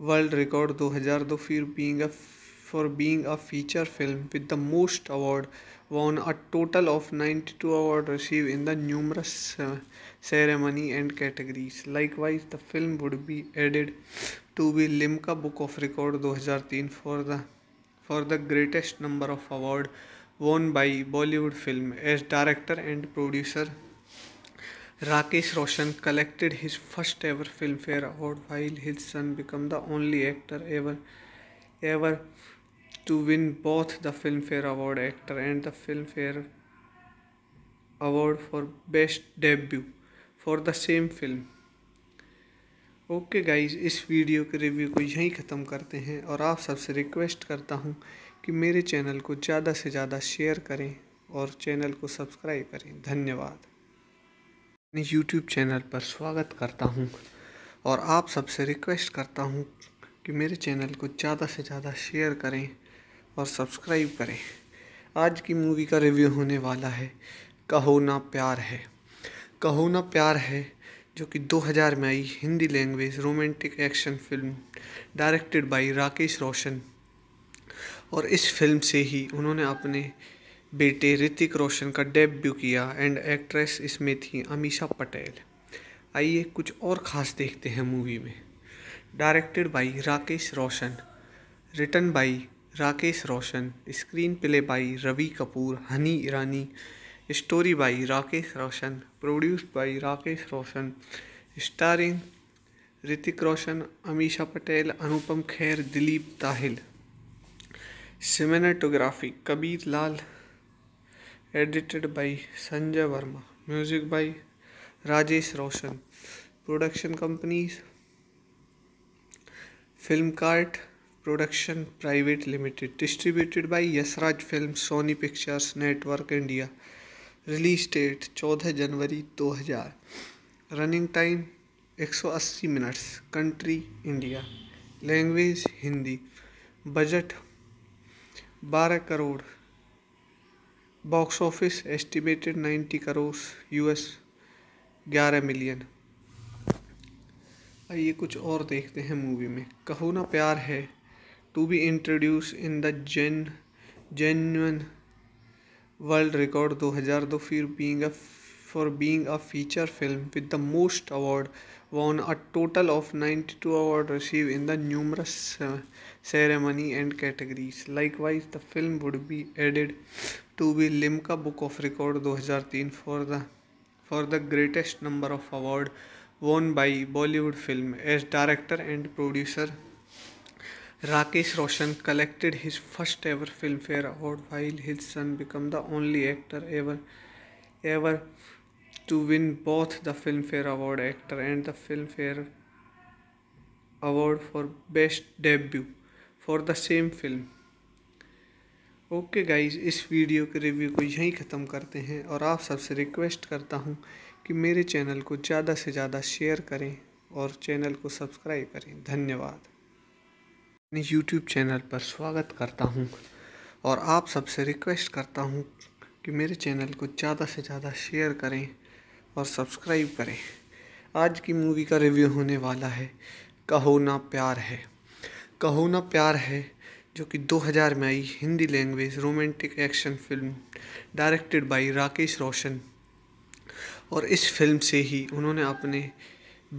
World Record 2002 for being a for being a feature film with the most award won a total of 92 awards received in the numerous uh, ceremony and categories likewise the film would be added to be limca book of record 2003 for the for the greatest number of award won by bollywood film as director and producer Rakesh Roshan collected his first ever film fair award while his son become the only actor ever ever to win both the film fair award actor and the film fair award for best debut for the same film okay guys इस video के review को यहीं ख़त्म करते हैं और आप सबसे रिक्वेस्ट करता हूँ कि मेरे चैनल को ज़्यादा से ज़्यादा शेयर करें और चैनल को सब्सक्राइब करें धन्यवाद अपने YouTube चैनल पर स्वागत करता हूँ और आप सबसे रिक्वेस्ट करता हूँ कि मेरे चैनल को ज़्यादा से ज़्यादा शेयर करें और सब्सक्राइब करें आज की मूवी का रिव्यू होने वाला है कहो ना प्यार है कहो ना प्यार है जो कि 2000 में आई Hindi language romantic action film directed by Rakesh Roshan और इस फिल्म से ही उन्होंने अपने बेटे ऋतिक रोशन का डेब्यू किया एंड एक्ट्रेस इसमें थी अमीषा पटेल आइए कुछ और ख़ास देखते हैं मूवी में directed by Rakesh Roshan written by Rakesh Roshan screen play by Ravi Kapoor Honey Irani story by Rakesh Roshan produced by Rakesh Roshan starring Hrithik Roshan Ameesha Patel Anupam Kher Dilip Tahil cinematography Kabir Lal edited by Sanjay Verma music by Rajesh Roshan production company film cart production private limited distributed by Yashraj film Sony pictures network India release date चौदह जनवरी दो हजार running time एक सौ अस्सी minutes country India language Hindi budget बारह crore box office estimated ninety crore US ग्यारह million आइए कुछ और देखते हैं मूवी में कहो ना Pyaar Hai to be introduce in the gen genuine world record 2002 फिर being a for being a feature film with the most award won a total of 92 award receive in the numerous ceremony and categories. Likewise, the film would be added to be Limca Book of Record 2003 for the for the greatest number of award won by Bollywood film as director and producer. Rakesh Roshan collected his first ever Filmfare award while his son became the only actor ever ever to win both the Filmfare Award actor and the Filmfare Award for best debut. For the same film okay guys इस video के review को यहीं ख़त्म करते हैं और आप सबसे रिक्वेस्ट करता हूँ कि मेरे चैनल को ज़्यादा से ज़्यादा शेयर करें और चैनल को सब्सक्राइब करें धन्यवाद अपने यूट्यूब चैनल पर स्वागत करता हूँ और आप सबसे रिक्वेस्ट करता हूँ कि मेरे चैनल को ज़्यादा से ज़्यादा शेयर करें और सब्सक्राइब करें आज की मूवी का रिव्यू होने वाला है कहो ना प्यार है कहो ना प्यार है जो कि 2000 में आई Hindi language romantic action film directed by Rakesh Roshan और इस फिल्म से ही उन्होंने अपने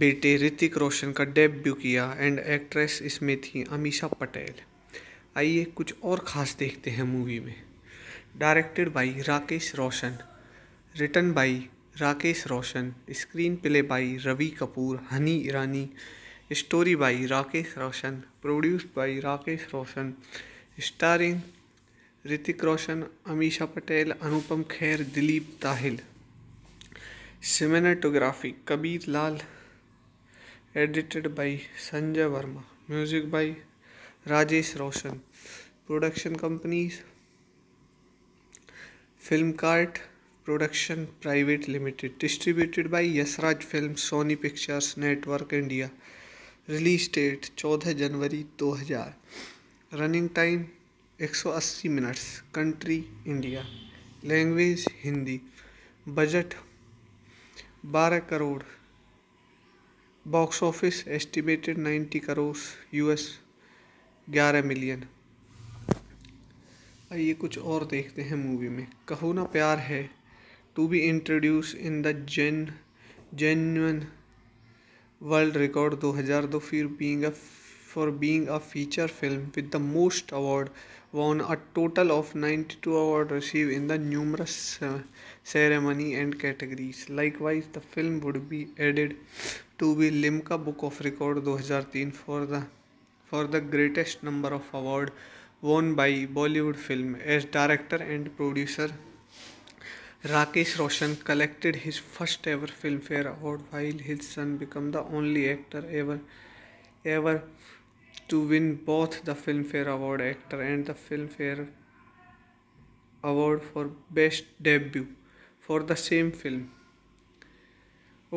बेटे ऋतिक रोशन का डेब्यू किया एंड एक्ट्रेस इसमें थी अमीषा पटेल आइए कुछ और ख़ास देखते हैं मूवी में directed by Rakesh Roshan written by Rakesh Roshan screen play by Ravi Kapoor Honey Irani story by Rakesh Roshan produced by Rakesh Roshan starring Hrithik Roshan Ameesha Patel Anupam Kher Dilip Tahil cinematography Kabir Lal edited by Sanjay Verma music by Rajesh Roshan production companies film cart production private limited distributed by Yashraj film Sony pictures network India release date चौदह जनवरी 2000 running time 180 minutes country India language Hindi budget 12 crore box office estimated 90 crore US 11 million आइए कुछ और देखते हैं movie में कहो ना Pyaar Hai to be introduce in the gen genuine World Record 2002 for being a for being a feature film with the most award won a total of 92 award received in the numerous uh, ceremony and categories likewise the film would be added to the limca book of record 2003 for the for the greatest number of award won by bollywood film as director and producer Rakesh Roshan collected his first ever film fair award while his son become the only actor ever ever to win both the film fair award actor and the film fair award for best debut for the same film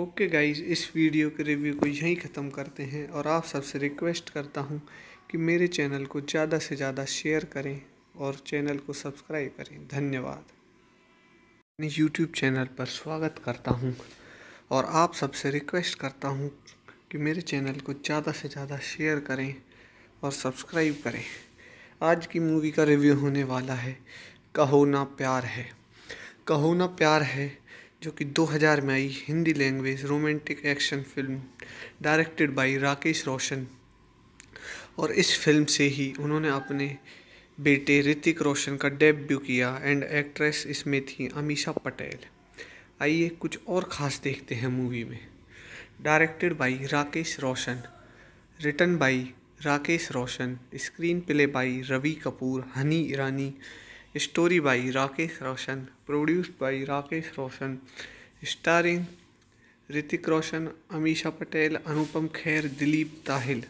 okay guys इस video के review को यहीं ख़त्म करते हैं और आप सबसे रिक्वेस्ट करता हूँ कि मेरे चैनल को ज़्यादा से ज़्यादा शेयर करें और चैनल को सब्सक्राइब करें धन्यवाद अपने यूट्यूब चैनल पर स्वागत करता हूँ और आप सबसे रिक्वेस्ट करता हूँ कि मेरे चैनल को ज़्यादा से ज़्यादा शेयर करें और सब्सक्राइब करें आज की मूवी का रिव्यू होने वाला है कहो ना प्यार है कहो ना प्यार है जो कि 2000 में आई Hindi language romantic action film directed by Rakesh Roshan और इस फिल्म से ही उन्होंने अपने बेटे ऋतिक रोशन का डेब्यू किया एंड एक्ट्रेस इसमें थी अमीषा पटेल आइए कुछ और ख़ास देखते हैं मूवी में directed by Rakesh Roshan written by Rakesh Roshan screen play by Ravi Kapoor Honey Irani story by Rakesh Roshan produce by Rakesh Roshan starring Hrithik Roshan Ameesha Patel Anupam Kher Dilip Tahil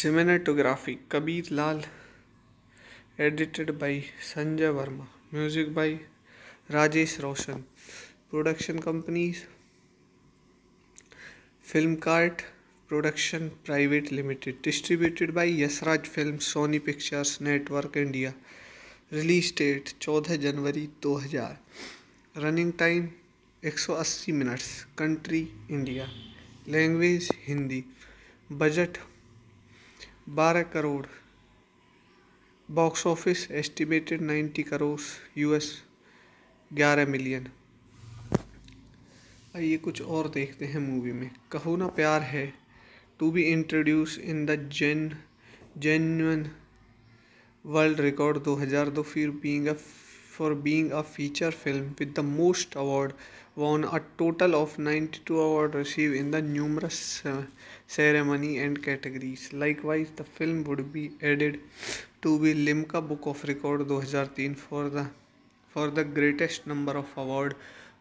cinematography Kabir Lal edited by Sanjay Verma music by Rajesh Roshan production company film cart production private limited distributed by Yashraj film Sony pictures network India release date चौदह जनवरी दो हजार running time एक सौ अस्सी minutes country India language Hindi budget बारह crore box office estimated 90 crore US 11 million आइए कुछ और देखते हैं मूवी में कहो ना Pyaar Hai to be introduce in the gen genuine world record 2002 फिर being a for being a feature film with the most award won a total of 92 awards received in the numerous uh, ceremony and categories. Likewise, the film would be added to the Limca Book of Record 2003 for the for the greatest number of awards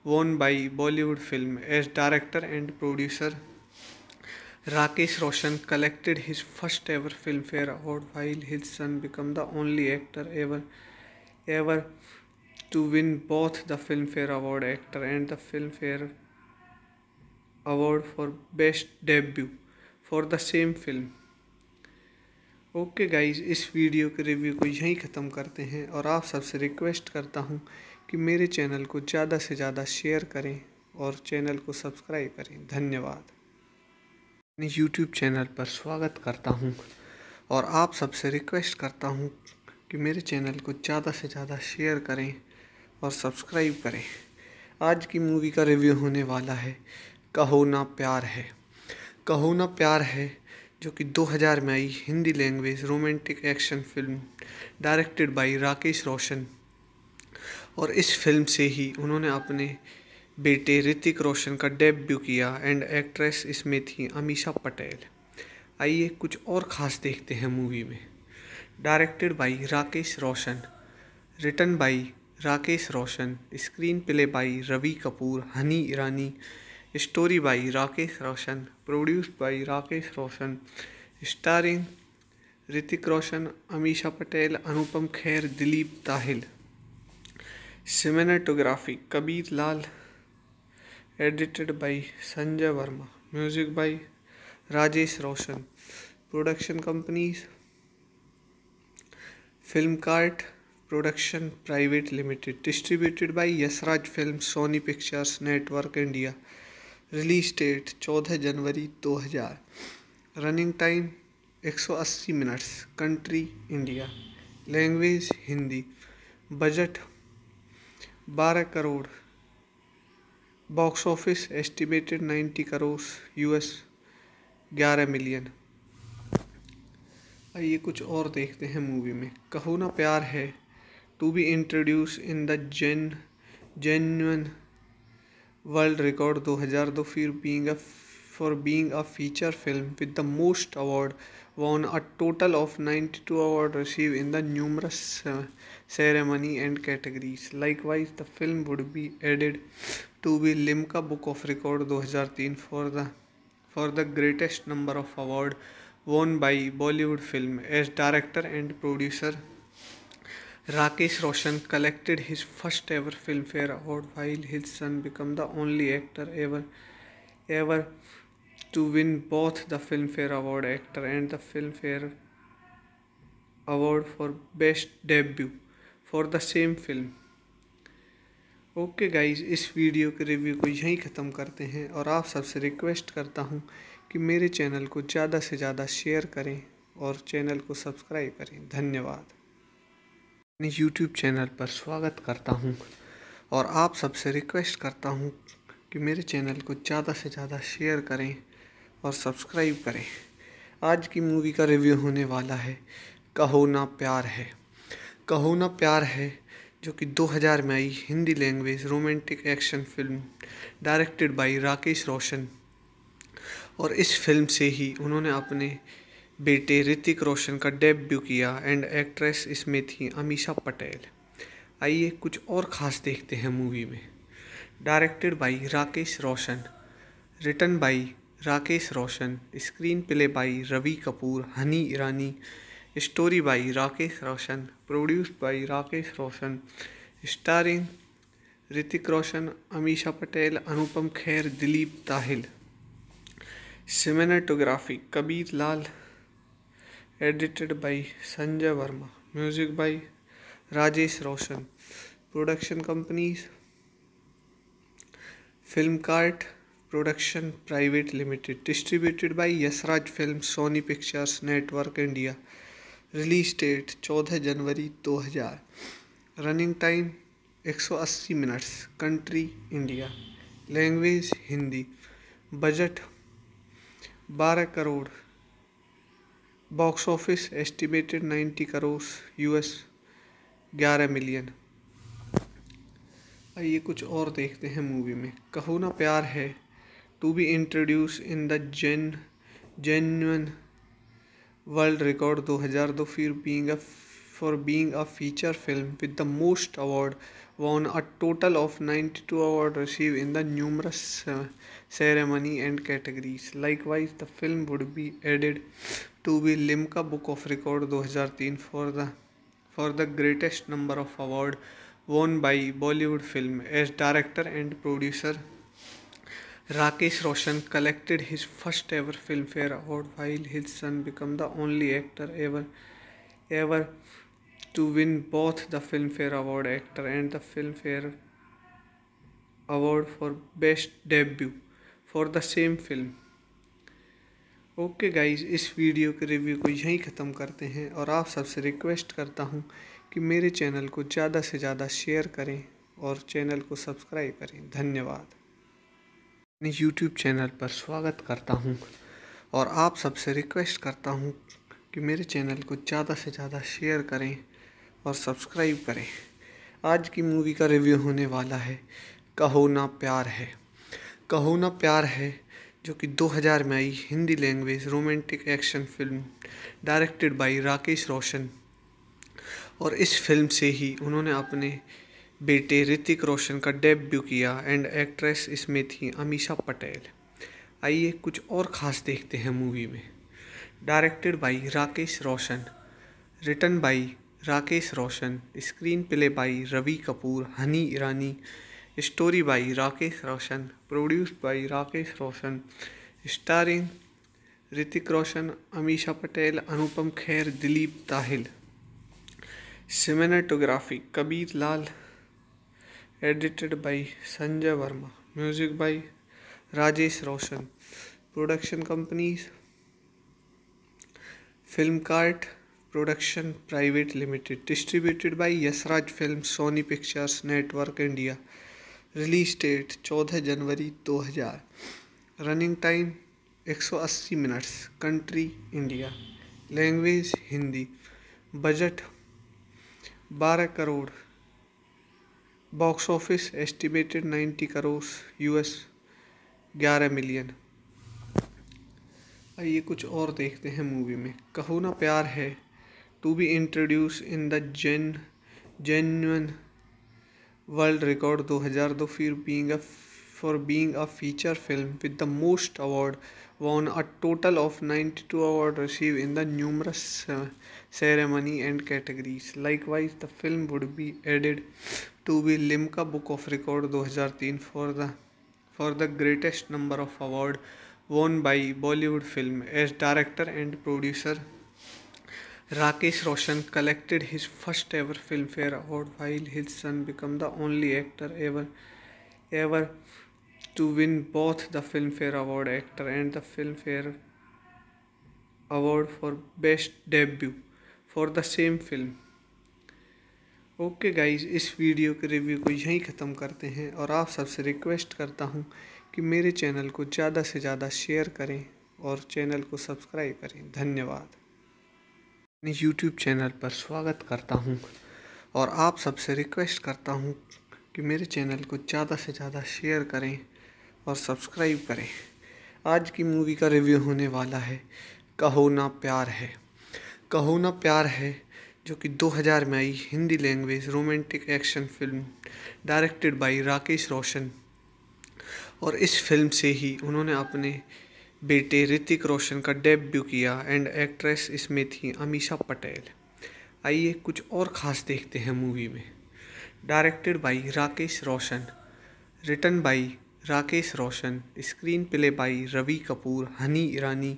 won by Bollywood film as director and producer. Rakesh Roshan collected his first ever Filmfare award while his son became the only actor ever ever to win both the Filmfare award actor and the film fair award for best debut for the same film okay guys इस video के review को यहीं ख़त्म करते हैं और आप सबसे रिक्वेस्ट करता हूँ कि मेरे चैनल को ज़्यादा से ज़्यादा शेयर करें और चैनल को सब्सक्राइब करें धन्यवाद अपने यूट्यूब चैनल पर स्वागत करता हूँ और आप सबसे रिक्वेस्ट करता हूँ कि मेरे चैनल को ज़्यादा से ज़्यादा शेयर करें और सब्सक्राइब करें आज की मूवी का रिव्यू होने वाला है कहो ना प्यार है कहो ना प्यार है जो कि 2000 में आई Hindi language romantic action film directed by Rakesh Roshan और इस फिल्म से ही उन्होंने अपने बेटे ऋतिक रोशन का डेब्यू किया एंड एक्ट्रेस इसमें थी अमीषा पटेल आइए कुछ और ख़ास देखते हैं मूवी में directed by Rakesh Roshan written by Rakesh Roshan screen play by Ravi Kapoor Honey Irani story by Rakesh Roshan produce by Rakesh Roshan starring Hrithik Roshan Ameesha Patel Anupam Kher Dilip Tahil cinematography Kabir Lal edited by Sanjay Verma music by Rajesh Roshan production companies film cart production private limited distributed by Yashraj film Sony pictures network India release date चौदह जनवरी दो हज़ार running time एक सौ अस्सी minutes country India language Hindi budget बारह crore box office estimated ninety crore U S ग्यारह million आइए कुछ और देखते हैं मूवी में कहो ना प्यार है to be introduced in the gen, genuine world record 2002 for being a for being a feature film with the most award won a total of 92 award received in the numerous uh, ceremony and categories likewise the film would be added to be limca book of record 2003 for the for the greatest number of award won by bollywood film as director and producer Rakesh Roshan collected his first ever film fair award while his son become the only actor ever ever to win both the film fair award actor and the film fair award for best debut for the same film okay guys इस video के review को यहीं ख़त्म करते हैं और आप सबसे रिक्वेस्ट करता हूँ कि मेरे चैनल को ज़्यादा से ज़्यादा शेयर करें और चैनल को सब्सक्राइब करें धन्यवाद अपने यूट्यूब चैनल पर स्वागत करता हूँ और आप सबसे रिक्वेस्ट करता हूँ कि मेरे चैनल को ज़्यादा से ज़्यादा शेयर करें और सब्सक्राइब करें आज की मूवी का रिव्यू होने वाला है कहो ना प्यार है कहो ना प्यार है जो कि 2000 में आई Hindi language romantic action film directed by Rakesh Roshan और इस फिल्म से ही उन्होंने अपने बेटे ऋतिक रोशन का डेब्यू किया एंड एक्ट्रेस इसमें थी अमीषा पटेल आइए कुछ और ख़ास देखते हैं मूवी में directed by Rakesh Roshan written by Rakesh Roshan screen play by Ravi Kapoor Honey Irani story by Rakesh Roshan produce by Rakesh Roshan starring Hrithik Roshan Ameesha Patel Anupam Kher Dilip Tahil cinematography Kabir Lal edited by Sanjay Verma music by Rajesh Roshan production companies film cart production private limited distributed by Yashraj film Sony pictures network India release date चौदह जनवरी दो हजार running time एक सौ अस्सी minutes country India language Hindi budget बारह crore box office estimated 90 crore US 11 million आइए कुछ और देखते हैं मूवी में कहो ना Pyaar Hai to be introduce in the gen genuine world record 2002 फिर being a for being a feature film with the most award won a total of 92 awards received in the numerous uh, ceremony and categories. Likewise, the film would be added to the Limca Book of Record 2003 for the for the greatest number of awards won by Bollywood film as director and producer. Rakesh Roshan collected his first ever Filmfare award while his son became the only actor ever ever to win both the Filmfare Award Actor and the Filmfare Award for Best Debut for the same film. Okay okay guys इस video के review को यहीं ख़त्म करते हैं और आप सबसे रिक्वेस्ट करता हूं कि मेरे चैनल को ज़्यादा से ज़्यादा शेयर करें और चैनल को सब्सक्राइब करें धन्यवाद अपने यूट्यूब चैनल पर स्वागत करता हूं और आप सबसे रिक्वेस्ट करता हूं कि मेरे चैनल को ज़्यादा से ज़्यादा शेयर करें और सब्सक्राइब करें आज की मूवी का रिव्यू होने वाला है कहो ना प्यार है कहो ना प्यार है जो कि 2000 में आई Hindi language romantic action film directed by Rakesh Roshan और इस फिल्म से ही उन्होंने अपने बेटे ऋतिक रोशन का डेब्यू किया एंड एक्ट्रेस इसमें थी अमीषा पटेल आइए कुछ और ख़ास देखते हैं मूवी में directed by Rakesh Roshan written by Rakesh Roshan screen play by Ravi Kapoor Honey Irani story by Rakesh Roshan produce by Rakesh Roshan starring Hrithik Roshan Ameesha Patel Anupam Kher Dilip Tahil cinematography Kabir Lal edited by Sanjay Verma music by Rajesh Roshan production companies film cart production private limited distributed by Yash Raj film Sony pictures network India release date चौदह जनवरी दो हज़ार running time एक सौ अस्सी minutes country India language Hindi budget बारह crore box office estimated ninety crore U S ग्यारह million आइए कुछ और देखते हैं मूवी में कहो ना प्यार है to be introduced in the gen, genuine world record 2002 for being a for being a feature film with the most award won a total of 92 awards received in the numerous uh, ceremony and categories likewise the film would be added to be limca book of record 2003 for the for the greatest number of award won by bollywood film as director and producer Rakesh Roshan collected his first ever Filmfare Award while his son became the only actor ever ever to win both the Filmfare Award Actor and the Filmfare Award for Best Debut for the same film. Okay okay guys इस video के review को यहीं ख़त्म करते हैं और आप सबसे रिक्वेस्ट करता हूँ कि मेरे चैनल को ज़्यादा से ज़्यादा शेयर करें और चैनल को सब्सक्राइब करें धन्यवाद अपने यूट्यूब चैनल पर स्वागत करता हूँ और आप सबसे रिक्वेस्ट करता हूँ कि मेरे चैनल को ज़्यादा से ज़्यादा शेयर करें और सब्सक्राइब करें आज की मूवी का रिव्यू होने वाला है कहो ना प्यार है कहो ना प्यार है जो कि 2000 में आई Hindi language romantic action film directed by Rakesh Roshan और इस फिल्म से ही उन्होंने अपने बेटे ऋतिक रोशन का डेब्यू किया एंड एक्ट्रेस इसमें थी अमीशा पटेल आइए कुछ और ख़ास देखते हैं मूवी में directed by Rakesh Roshan written by Rakesh Roshan screen play by Ravi Kapoor Honey Irani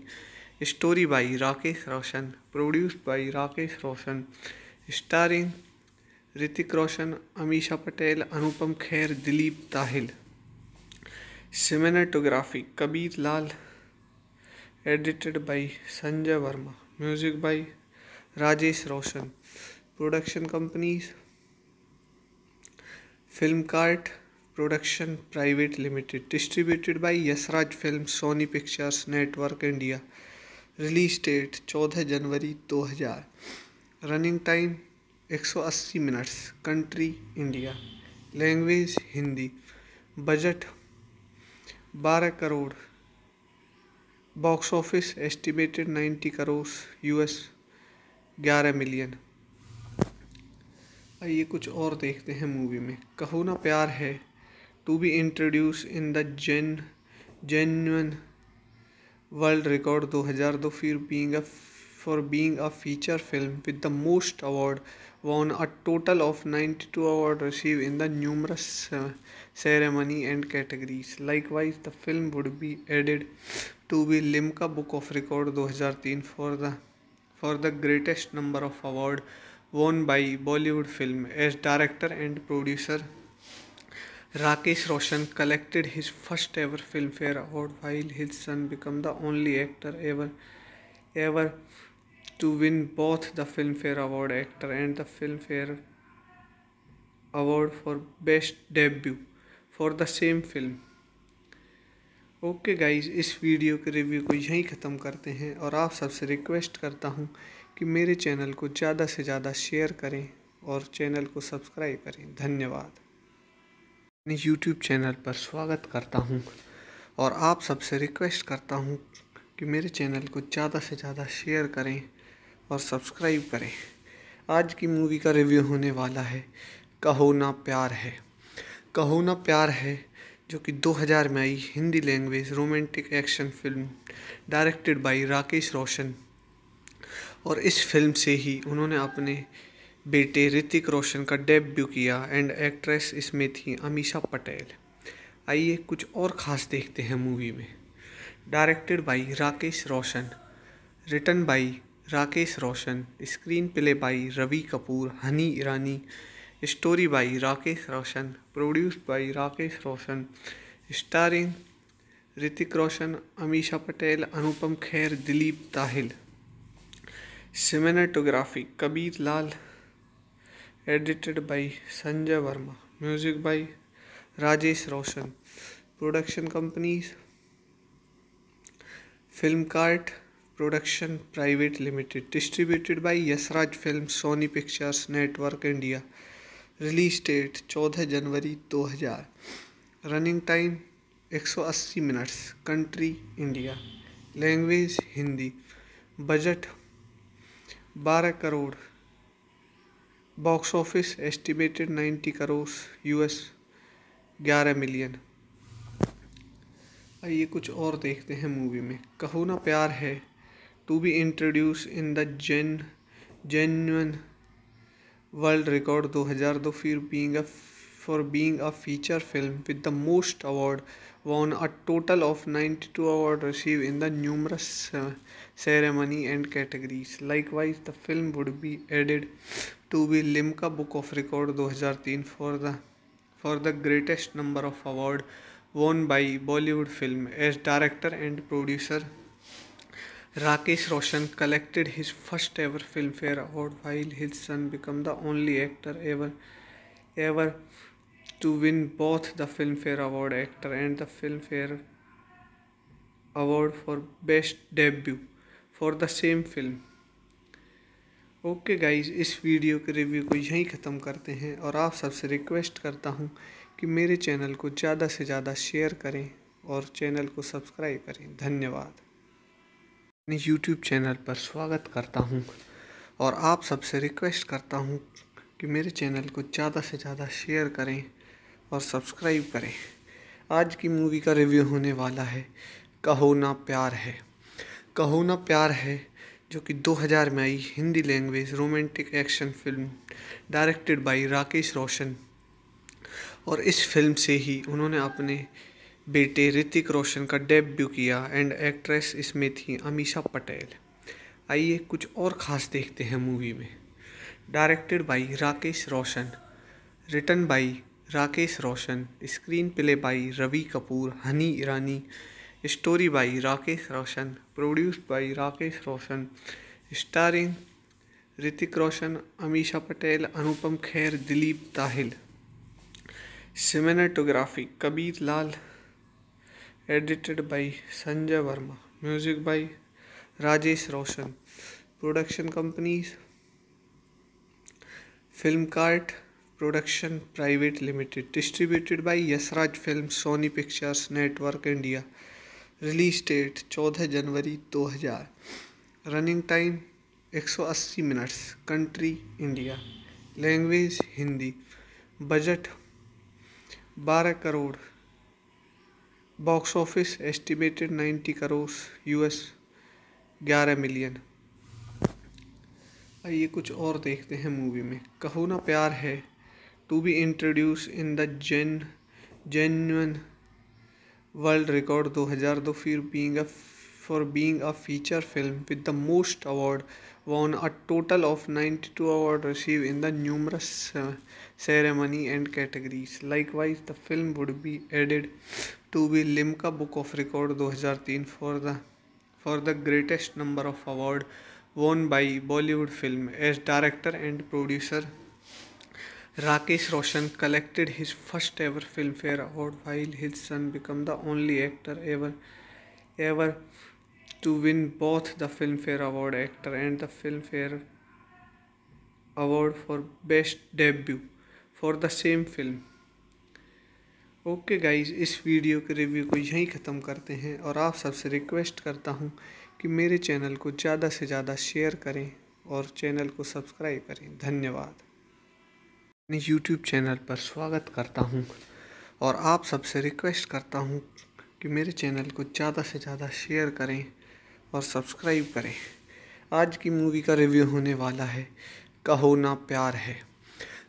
story by Rakesh Roshan produce by Rakesh Roshan starring Hrithik Roshan Ameesha Patel Anupam Kher Dilip Tahil cinematography Kabir Lal edited by Sanjay Verma music by Rajesh Roshan production company film cart production private limited distributed by Yashraj film Sony pictures network India release date चौदह जनवरी 2000 running time एक सौ अस्सी minutes country India language Hindi budget बारह crore box office estimated 90 crore US 11 million आइए कुछ और देखते हैं मूवी में कहो ना Pyaar Hai to be introduce in the gen genuine world record 2002 फिर being a for being a feature film with the most award won a total of 92 award receive in the numerous ceremony and categories. Likewise, the film would be added to the Limca Book of Record 2003 for the for the greatest number of awards won by Bollywood film as director and producer. Rakesh Roshan collected his first ever Filmfare award while his son became the only actor ever ever to win both the Filmfare Award Actor and the Filmfare Award for Best Debut. For the same film okay guys इस video के review को यहीं ख़त्म करते हैं और आप सबसे रिक्वेस्ट करता हूँ कि मेरे चैनल को ज़्यादा से ज़्यादा शेयर करें और चैनल को सब्सक्राइब करें धन्यवाद अपने यूट्यूब चैनल पर स्वागत करता हूँ और आप सबसे रिक्वेस्ट करता हूँ कि मेरे चैनल को ज़्यादा से ज़्यादा शेयर करें और सब्सक्राइब करें आज की मूवी का रिव्यू होने वाला है कहो ना प्यार है कहो ना प्यार है जो कि 2000 में आई Hindi language romantic action film directed by Rakesh Roshan और इस फिल्म से ही उन्होंने अपने बेटे ऋतिक रोशन का डेब्यू किया एंड एक्ट्रेस इसमें थी अमीषा पटेल आइए कुछ और ख़ास देखते हैं मूवी में directed by Rakesh Roshan written by Rakesh Roshan screen play by Ravi Kapoor Honey Irani story by Rakesh Roshan produce by Rakesh Roshan starring Hrithik Roshan Ameesha Patel Anupam Kher Dilip Tahil cinematography Kabir Lal edited by Sanjay Verma music by Rajesh Roshan production companies film cart production private limited distributed by Yash Raj film Sony pictures network India release date चौदह जनवरी 2000 running time 180 minutes country India language Hindi budget 12 crore box office estimated 90 crore US 11 million आइए कुछ और देखते हैं movie में कहो ना Pyaar Hai to be introduce in the gen genuine World Record 2002 for being a for being a feature film with the most award won a total of 92 awards received in the numerous uh, ceremony and categories likewise the film would be added to be limca book of record 2003 for the for the greatest number of award won by bollywood film as director and producer Rakesh Roshan collected his first ever Filmfare Award while his son became the only actor ever ever to win both the Filmfare Award Actor and the Filmfare Award for Best Debut for the same film. Okay okay guys इस video के review को यहीं ख़त्म करते हैं और आप सबसे रिक्वेस्ट करता हूँ कि मेरे चैनल को ज़्यादा से ज़्यादा शेयर करें और चैनल को सब्सक्राइब करें धन्यवाद अपने YouTube चैनल पर स्वागत करता हूं और आप सबसे रिक्वेस्ट करता हूं कि मेरे चैनल को ज़्यादा से ज़्यादा शेयर करें और सब्सक्राइब करें आज की मूवी का रिव्यू होने वाला है कहो ना प्यार है कहो ना प्यार है जो कि 2000 में आई Hindi language romantic action film directed by Rakesh Roshan और इस फिल्म से ही उन्होंने अपने बेटे ऋतिक रोशन का डेब्यू किया एंड एक्ट्रेस इसमें थी अमीषा पटेल आइए कुछ और ख़ास देखते हैं मूवी में directed by Rakesh Roshan written by Rakesh Roshan screen play by Ravi Kapoor Honey Irani story by Rakesh Roshan produced by Rakesh Roshan starring Hrithik Roshan Ameesha Patel Anupam Kher Dilip Tahil cinematography Kabir Lal edited by Sanjay Verma music by Rajesh Roshan production company film cart production private limited distributed by Yashraj film Sony pictures network India release date चौदह जनवरी दो हजार running time एक सौ अस्सी minutes country India language Hindi budget बारह crore box office estimated 90 crore US 11 million आइए कुछ और देखते हैं मूवी में कहो ना Pyaar Hai to be introduce in the gen genuine world record 2002 फिर being a for being a feature film with the most award won a total of 92 award receive in the numerous ceremony and categories likewise the film would be added to be Limca book of record दो हज़ार तीन for the for the greatest number of award won by Bollywood film as director and producer Rakesh Roshan collected his first ever film fair award while his son become the only actor ever ever to win both the film fair award actor and the film fair award for best debut for the same film okay guys इस video के review को यहीं ख़त्म करते हैं और आप सबसे रिक्वेस्ट करता हूँ कि मेरे चैनल को ज़्यादा से ज़्यादा शेयर करें और चैनल को सब्सक्राइब करें धन्यवाद अपने यूट्यूब चैनल पर स्वागत करता हूँ और आप सबसे रिक्वेस्ट करता हूँ कि मेरे चैनल को ज़्यादा से ज़्यादा शेयर करें और सब्सक्राइब करें आज की मूवी का रिव्यू होने वाला है कहो ना प्यार है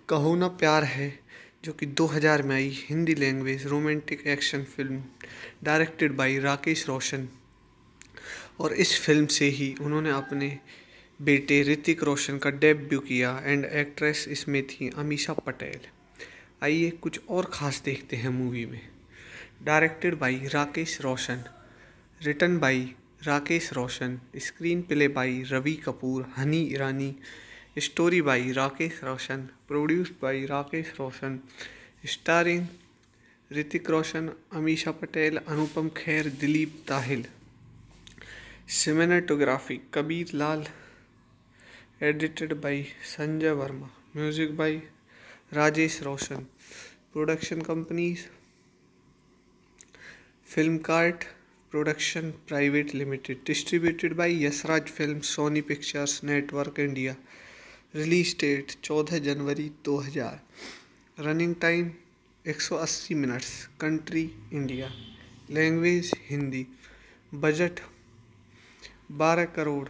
कहो ना प्यार है जो कि 2000 में आई Hindi language romantic action film directed by Rakesh Roshan और इस फिल्म से ही उन्होंने अपने बेटे ऋतिक रोशन का डेब्यू किया एंड एक्ट्रेस इसमें थी अमीषा पटेल आइए कुछ और ख़ास देखते हैं मूवी में directed by Rakesh Roshan written by Rakesh Roshan screen play by Ravi Kapoor Honey Irani story by Rakesh Roshan produce by Rakesh Roshan starring Hrithik Roshan Ameesha Patel Anupam Kher Dilip Tahil cinematography Kabir Lal edited by Sanjay Verma music by Rajesh Roshan production companies film cart production private limited distributed by Yash Raj film Sony pictures network India release date चौदह जनवरी 2000 running time 180 minutes country India language Hindi budget 12 crore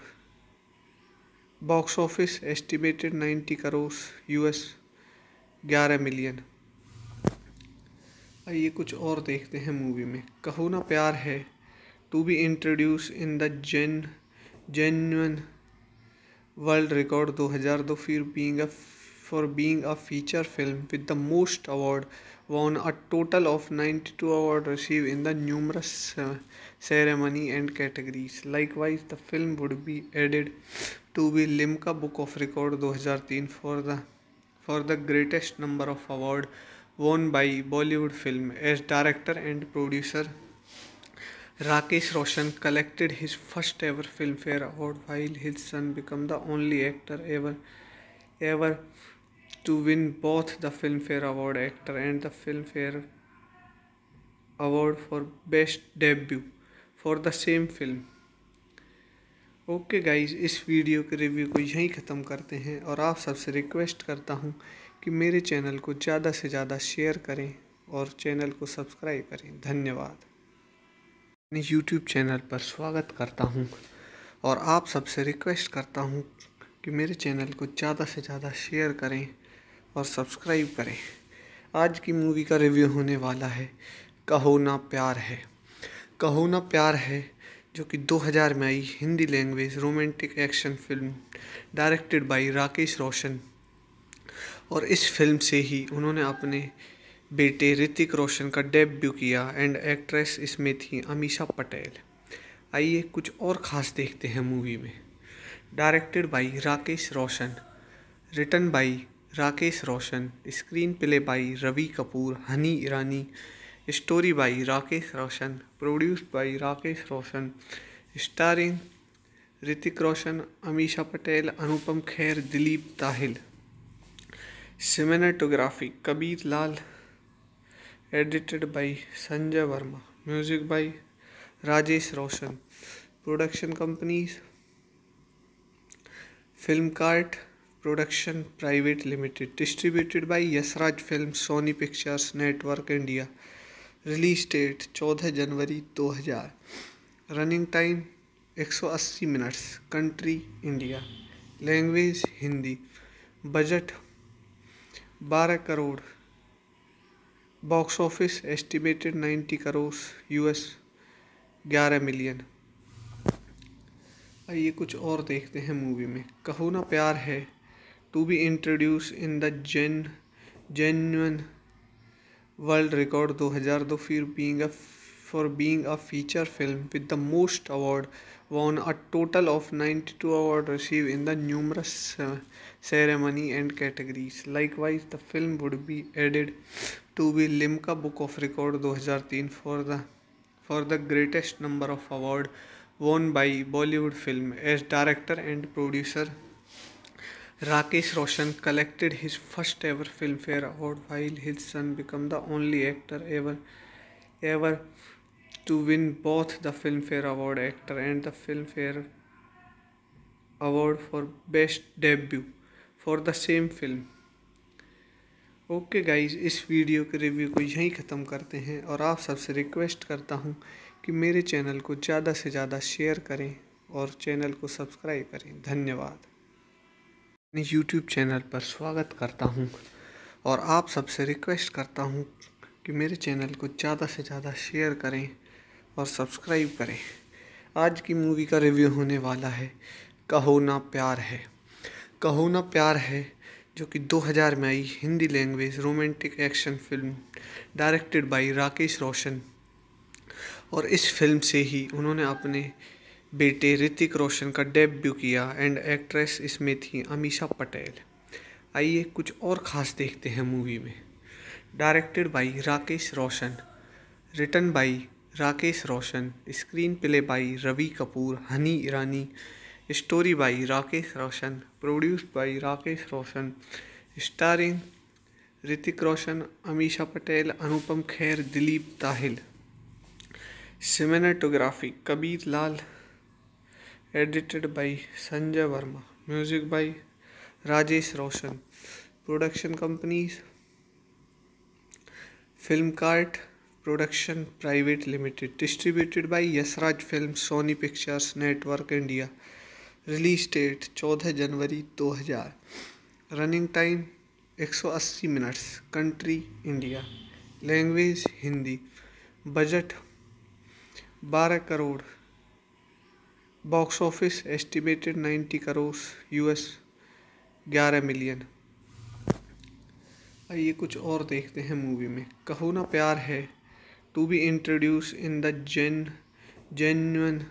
box office estimated 90 crore US 11 million आइए कुछ और देखते हैं movie में कहो ना Pyaar Hai to be introduce in the gen genuine World Record 2002 for being a for being a feature film with the most award won a total of 92 award received in the numerous uh, ceremony and categories likewise the film would be added to the limca book of record 2003 for the for the greatest number of award won by bollywood film as director and producer Rakesh Roshan collected his first ever film fair award while his son become the only actor ever ever to win both the film fair award actor and the film fair award for best debut for the same film okay guys इस video के review को यहीं ख़त्म करते हैं और आप सबसे रिक्वेस्ट करता हूँ कि मेरे चैनल को ज़्यादा से ज़्यादा शेयर करें और चैनल को सब्सक्राइब करें धन्यवाद अपने यूट्यूब चैनल पर स्वागत करता हूँ और आप सबसे रिक्वेस्ट करता हूँ कि मेरे चैनल को ज़्यादा से ज़्यादा शेयर करें और सब्सक्राइब करें आज की मूवी का रिव्यू होने वाला है कहो ना प्यार है कहो ना प्यार है जो कि 2000 में आई Hindi language romantic action film directed by Rakesh Roshan और इस फिल्म से ही उन्होंने अपने बेटे ऋतिक रोशन का डेब्यू किया एंड एक्ट्रेस इसमें थी अमीषा पटेल आइए कुछ और ख़ास देखते हैं मूवी में directed by Rakesh Roshan written by Rakesh Roshan screen play by Ravi Kapoor Honey Irani story by Rakesh Roshan produce by Rakesh Roshan starring Hrithik Roshan Ameesha Patel Anupam Kher Dilip Tahil cinematography Kabir Lal edited by Sanjay Verma music by Rajesh Roshan production company film cart production private limited distributed by Yashraj film Sony pictures network India release date चौदह जनवरी दो हजार running time एक सौ अस्सी minutes country India language Hindi budget बारह crore box office estimated 90 crore US 11 million आइए कुछ और देखते हैं मूवी में कहो ना Pyaar Hai to be introduce in the gen genuine world record 2002 फिर being a for being a feature film with the most award a total of ninety 92 award receive in the numerous ceremony and categories likewise the film would be added to be Limca book of record 2003 for the for the greatest number of award won by Bollywood film as director and producer Rakesh Roshan collected his first ever film fair award while his son become the only actor ever ever to win both the film fair award actor and the film fair award for best debut for the same film okay guys इस video के review को यहीं ख़त्म करते हैं और आप सबसे रिक्वेस्ट करता हूँ कि मेरे चैनल को ज़्यादा से ज़्यादा शेयर करें और चैनल को सब्सक्राइब करें धन्यवाद अपने यूट्यूब चैनल पर स्वागत करता हूँ और आप सबसे रिक्वेस्ट करता हूँ कि मेरे चैनल को ज़्यादा से ज़्यादा शेयर करें और सब्सक्राइब करें आज की मूवी का रिव्यू होने वाला है कहो ना प्यार है कहो ना प्यार है जो कि 2000 में आई Hindi language romantic action film directed by Rakesh Roshan और इस फिल्म से ही उन्होंने अपने बेटे ऋतिक रोशन का डेब्यू किया एंड एक्ट्रेस इसमें थी अमीषा पटेल आइए कुछ और ख़ास देखते हैं मूवी में directed by Rakesh Roshan written by Rakesh Roshan screen play by Ravi Kapoor Honey Irani story by Rakesh Roshan produced by Rakesh Roshan starring Hrithik Roshan Ameesha Patel Anupam Kher Dilip Tahil cinematography Kabir Lal edited by Sanjay Verma music by Rajesh Roshan production company film cart production private limited distributed by Yashraj film Sony pictures network India release date चौदह जनवरी 2000 running time 180 minutes country India language Hindi budget 12 crore box office estimated 90 crore US 11 million आइए कुछ और देखते हैं movie में कहो ना Pyaar Hai to be introduce in the gen genuine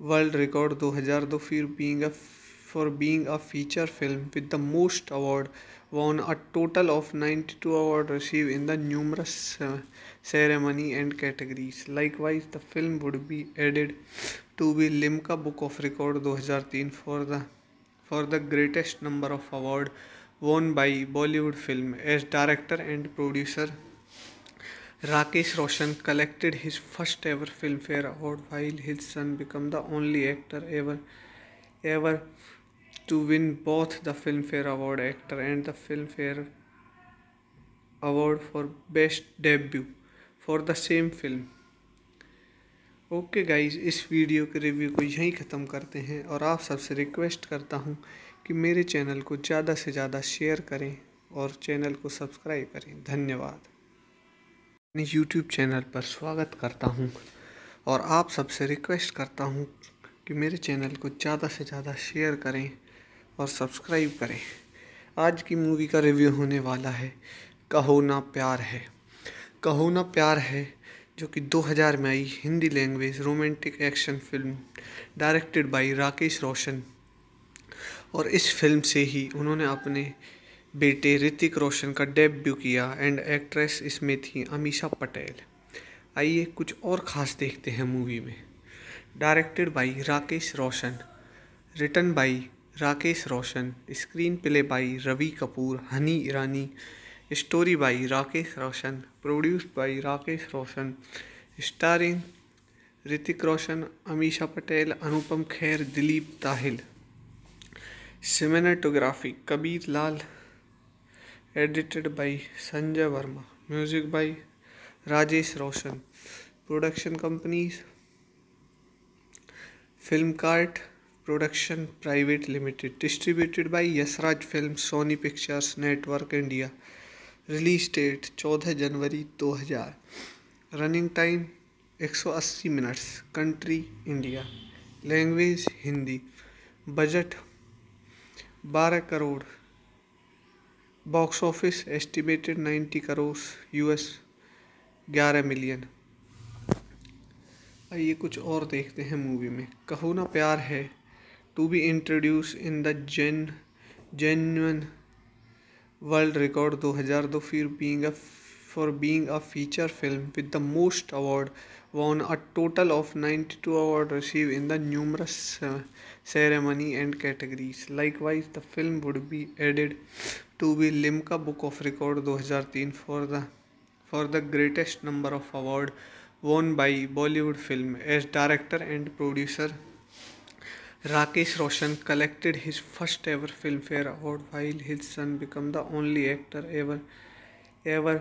World Record 2002 for being a for being a feature film with the most award won a total of 92 awards received in the numerous uh, ceremony and categories likewise the film would be added to the limca book of record 2003 for the for the greatest number of award won by bollywood film as director and producer Rakesh Roshan collected his first ever Filmfare Award while his son became the only actor ever ever to win both the Filmfare Award Actor and the Filmfare Award for Best Debut for the same film. Okay okay guys इस video के review को यहीं ख़त्म करते हैं और आप सबसे रिक्वेस्ट करता हूँ कि मेरे चैनल को ज़्यादा से ज़्यादा शेयर करें और चैनल को सब्सक्राइब करें धन्यवाद अपने यूट्यूब चैनल पर स्वागत करता हूँ और आप सबसे रिक्वेस्ट करता हूँ कि मेरे चैनल को ज़्यादा से ज़्यादा शेयर करें और सब्सक्राइब करें आज की मूवी का रिव्यू होने वाला है कहो ना प्यार है कहो ना प्यार है जो कि 2000 में आई Hindi language romantic action film directed by Rakesh Roshan और इस फिल्म से ही उन्होंने अपने बेटे ऋतिक रोशन का डेब्यू किया एंड एक्ट्रेस इसमें थी अमीषा पटेल आइए कुछ और ख़ास देखते हैं मूवी में directed by Rakesh Roshan written by Rakesh Roshan screen play by Ravi Kapoor Honey Irani story by Rakesh Roshan produce by Rakesh Roshan starring Hrithik Roshan Ameesha Patel Anupam Kher Dilip Tahil cinematography Kabir Lal edited by Sanjay Verma music by Rajesh Roshan production company film cart production private limited distributed by Yashraj film Sony pictures network India release date चौदह जनवरी 2000 running time 180 minutes country India language Hindi budget बारह crore box office estimated 90 crore US 11 million आइए कुछ और देखते हैं movie में कहो ना Pyaar Hai to be introduce in the gen genuine world record 2002 फिर being a for being a feature film with the most award won a total of 92 receive in the numerous ceremony and categories likewise the film would be added to be का book of record 2003 for the for the greatest number of award won by Bollywood film as director and producer Rakesh Roshan collected his first ever film fair award while his son become the only actor ever ever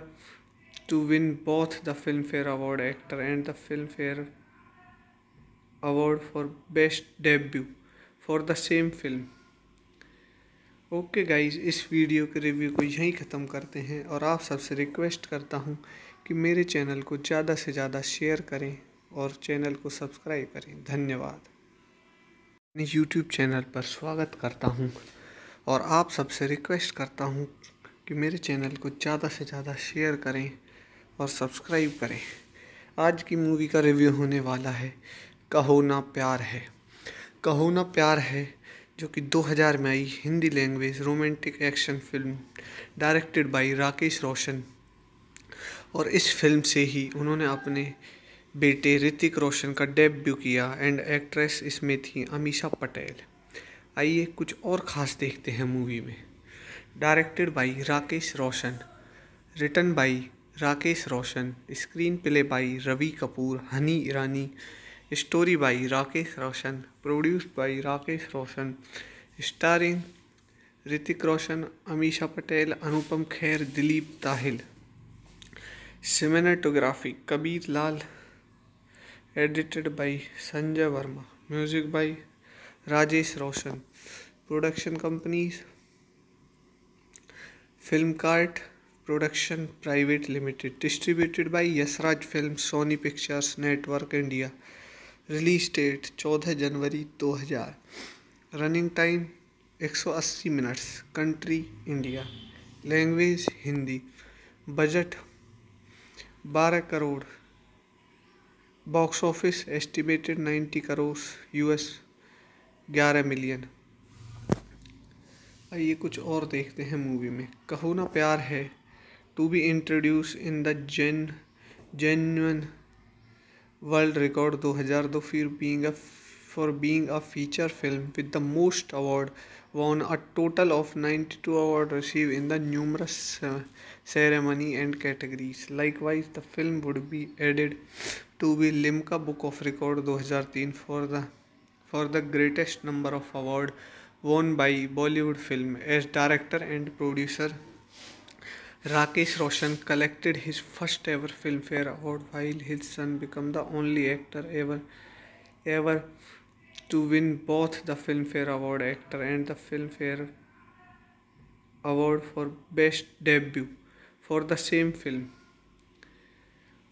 to win both the film fair award actor and the film fair award for best debut for the same film okay guys इस video के review को यहीं ख़त्म करते हैं और आप सबसे रिक्वेस्ट करता हूँ कि मेरे चैनल को ज़्यादा से ज़्यादा शेयर करें और चैनल को सब्सक्राइब करें धन्यवाद अपने यूट्यूब चैनल पर स्वागत करता हूँ और आप सबसे रिक्वेस्ट करता हूँ कि मेरे चैनल को ज़्यादा से ज़्यादा शेयर करें और सब्सक्राइब करें आज की मूवी का रिव्यू होने वाला है कहो ना प्यार है कहो ना प्यार है जो कि 2000 में आई Hindi language romantic action film directed by Rakesh Roshan और इस फिल्म से ही उन्होंने अपने बेटे ऋतिक रोशन का डेब्यू किया एंड एक्ट्रेस इसमें थी अमीषा पटेल आइए कुछ और ख़ास देखते हैं मूवी में directed by Rakesh Roshan written by Rakesh Roshan screen play by Ravi Kapoor Honey Irani story by Rakesh Roshan produce by Rakesh Roshan starring Hrithik Roshan Ameesha Patel Anupam Kher Dilip Tahil cinematography Kabir Lal edited by Sanjay Verma music by Rajesh Roshan production company film cart production private limited distributed by Yashraj film Sony pictures network India release date चौदह जनवरी 2000 running time 180 minutes country India language Hindi budget 12 crore box office estimated 90 crore US 11 million आइए कुछ और देखते हैं movie में कहो ना Pyaar Hai to be introduce in the gen genuine world record हज़ार दो फिर being a for being a feature film with the most award won a total of two award receive in the numerous ceremony and categories likewise the film would be added to be Limca book of record दो हज़ार तीन for the for the greatest number of award won by Bollywood film as director and producer Rakesh Roshan collected his first ever film fair award while his son become the only actor ever ever to win both the film fair award actor and the film fair award for best debut for the same film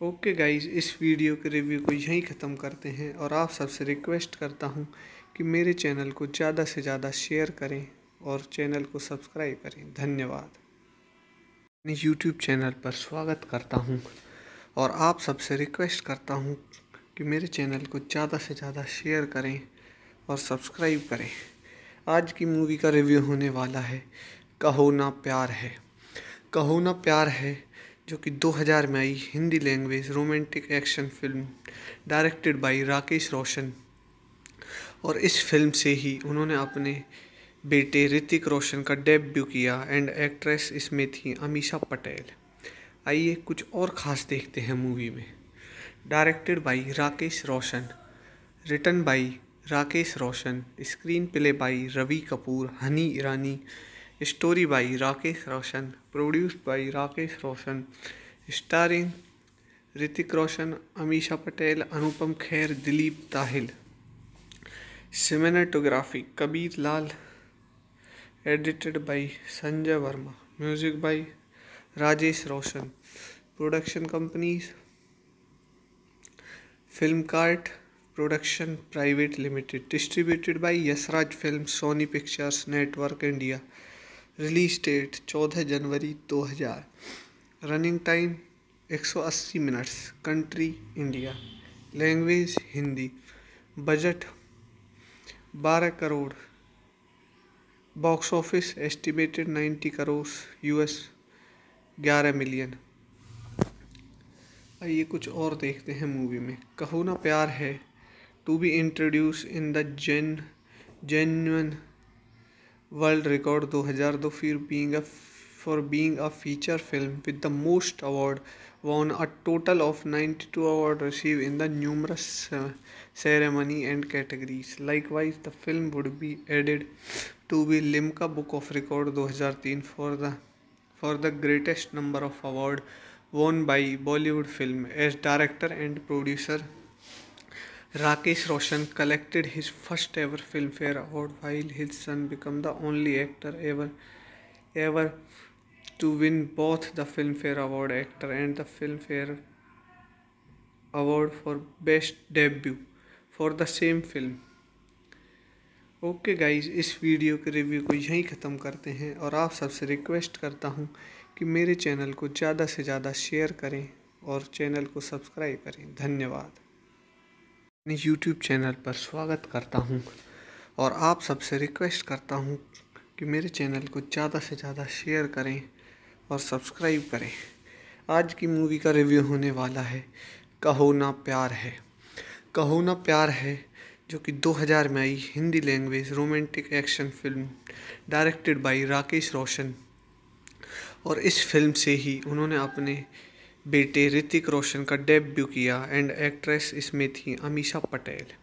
okay guys इस video के review को यहीं ख़त्म करते हैं और आप सबसे रिक्वेस्ट करता हूँ कि मेरे चैनल को ज़्यादा से ज़्यादा शेयर करें और चैनल को सब्सक्राइब करें धन्यवाद अपने यूट्यूब चैनल पर स्वागत करता हूँ और आप सबसे रिक्वेस्ट करता हूँ कि मेरे चैनल को ज़्यादा से ज़्यादा शेयर करें और सब्सक्राइब करें आज की मूवी का रिव्यू होने वाला है कहो ना प्यार है कहो ना प्यार है जो कि 2000 में आई Hindi language romantic action film directed by Rakesh Roshan और इस फिल्म से ही उन्होंने अपने बेटे ऋतिक रोशन का डेब्यू किया एंड एक्ट्रेस इसमें थी अमीषा पटेल आइए कुछ और ख़ास देखते हैं मूवी में directed by Rakesh Roshan written by Rakesh Roshan screen play by Ravi Kapoor Honey Irani story by Rakesh Roshan produced by Rakesh Roshan starring Hrithik Roshan Ameesha Patel Anupam Kher Dilip Tahil cinematography Kabir Lal edited by Sanjay Verma music by Rajesh Roshan production companies film cart production private limited distributed by Yashraj film Sony pictures network India release date चौदह जनवरी दो हजार running time एक सौ अस्सी minutes country India language Hindi budget बारह crore box office estimated 90 crore US 11 million आइए कुछ और देखते हैं मूवी में कहो ना Pyaar Hai to be introduce in the gen genuine world record 2002 फिर being a for being a feature film with the most award a total of ninety 92 award receive in the numerous ceremony and categories likewise the film would be added to be Limca book of record 2003 for the for the greatest number of award won by Bollywood film as director and producer Rakesh Roshan collected his first ever film fair award while his son become the only actor ever ever to win both the film fair award actor and the film fair award for best debut for the same film okay guys इस video के review को यहीं ख़त्म करते हैं और आप सबसे रिक्वेस्ट करता हूँ कि मेरे चैनल को ज़्यादा से ज़्यादा शेयर करें और चैनल को सब्सक्राइब करें धन्यवाद अपने यूट्यूब चैनल पर स्वागत करता हूँ और आप सबसे रिक्वेस्ट करता हूँ कि मेरे चैनल को ज़्यादा से ज़्यादा शेयर करें और सब्सक्राइब करें आज की मूवी का रिव्यू होने वाला है कहो ना प्यार है कहो ना प्यार है जो कि 2000 में आई Hindi language romantic action film directed by Rakesh Roshan और इस फिल्म से ही उन्होंने अपने बेटे ऋतिक रोशन का डेब्यू किया एंड एक्ट्रेस इसमें थी अमीषा पटेल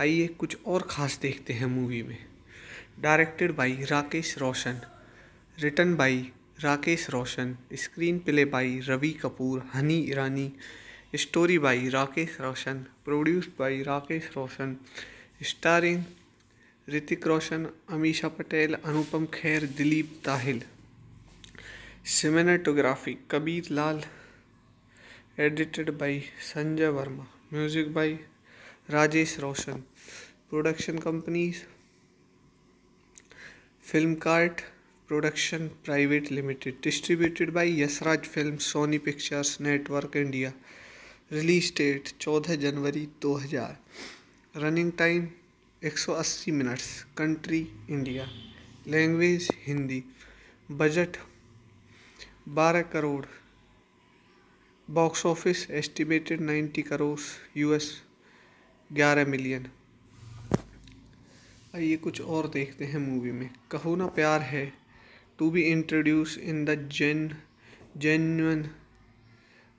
आइए कुछ और ख़ास देखते हैं मूवी में directed by Rakesh Roshan written by Rakesh Roshan screen play by Ravi Kapoor Honey Irani story by Rakesh Roshan produce by Rakesh Roshan starring Hrithik Roshan Ameesha Patel Anupam Kher Dilip Tahil cinematography Kabir Lal edited by Sanjay Verma music by Rajesh Roshan production companies film cart production private limited distributed by Yash Raj film Sony pictures network India release date चौदह जनवरी 2000 running time 180 minutes country India language Hindi budget 12 crore box office estimated 90 crore US 11 million आइए कुछ और देखते हैं movie में कहो ना Pyaar Hai to be introduce in the gen genuine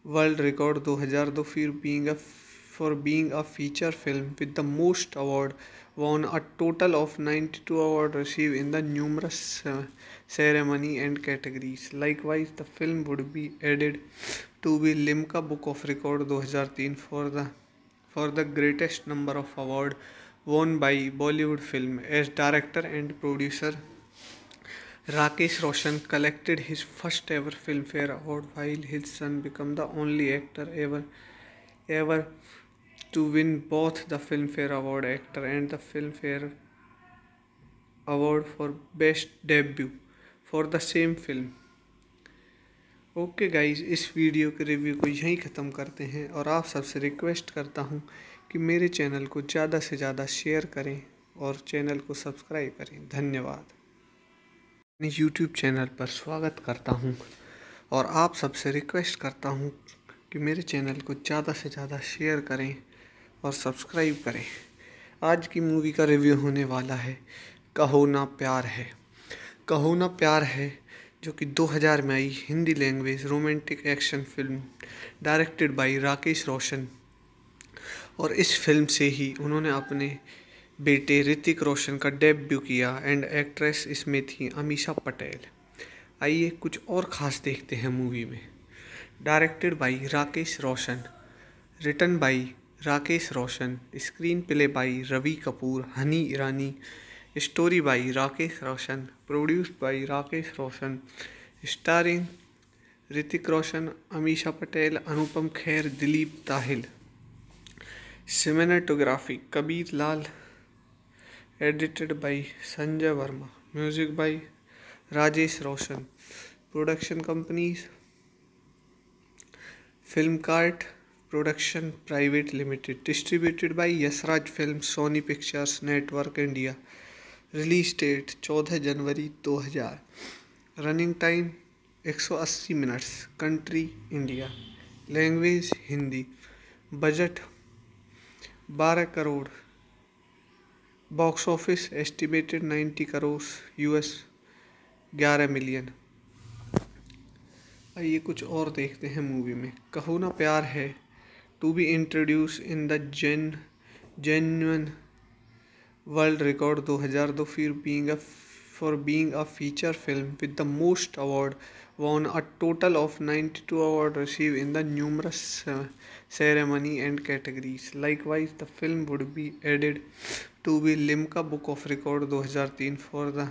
World Record 2002 for being a for being a feature film with the most award won a total of 92 award received in the numerous uh, ceremony and categories likewise the film would be added to be limca book of record 2003 for the for the greatest number of award won by bollywood film as director and producer Rakesh Roshan collected his first ever film fair award while his son become the only actor ever ever to win both the film fair award actor and the film fair award for best debut for the same film okay guys इस video के review को यहीं ख़त्म करते हैं और आप सबसे रिक्वेस्ट करता हूँ कि मेरे चैनल को ज़्यादा से ज़्यादा शेयर करें और चैनल को सब्सक्राइब करें धन्यवाद अपने यूट्यूब चैनल पर स्वागत करता हूँ और आप सबसे रिक्वेस्ट करता हूँ कि मेरे चैनल को ज़्यादा से ज़्यादा शेयर करें और सब्सक्राइब करें आज की मूवी का रिव्यू होने वाला है कहो ना प्यार है कहो ना प्यार है जो कि 2000 में आई Hindi language romantic action film directed by Rakesh Roshan और इस फिल्म से ही उन्होंने अपने बेटे ऋतिक रोशन का डेब्यू किया एंड एक्ट्रेस इसमें थी अमीषा पटेल आइए कुछ और ख़ास देखते हैं मूवी में directed by Rakesh Roshan written by Rakesh Roshan screen play by Ravi Kapoor Honey Irani story by Rakesh Roshan produce by Rakesh Roshan starring Hrithik Roshan Ameesha Patel Anupam Kher Dilip Tahil cinematography Kabir Lal edited by Sanjay Verma music by Rajesh Roshan production companies film cart production private limited distributed by Yashraj film Sony pictures network India release date चौदह जनवरी दो हजार running time एक सौ अस्सी minutes country India language Hindi budget बारह crore box office estimated 90 crore US 11 million आइए कुछ और देखते हैं मूवी में कहो ना Pyaar Hai to be introduce in the gen genuine world record 2002 फिर being a for being a feature film with the most award a total of ninety 92 award receive in the numerous ceremony and categories likewise the film would be added to be Limca book of record 2003 for the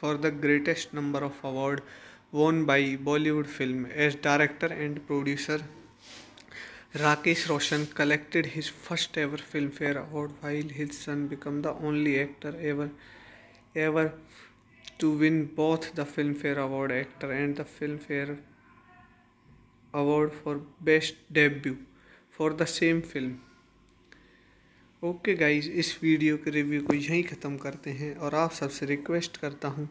for the greatest number of award won by Bollywood film as director and producer Rakesh Roshan collected his first ever film fair award while his son become the only actor ever ever to win both the film fair award actor and the film fair award for best debut for the same film okay guys इस video के review को यहीं ख़त्म करते हैं और आप सबसे रिक्वेस्ट करता हूँ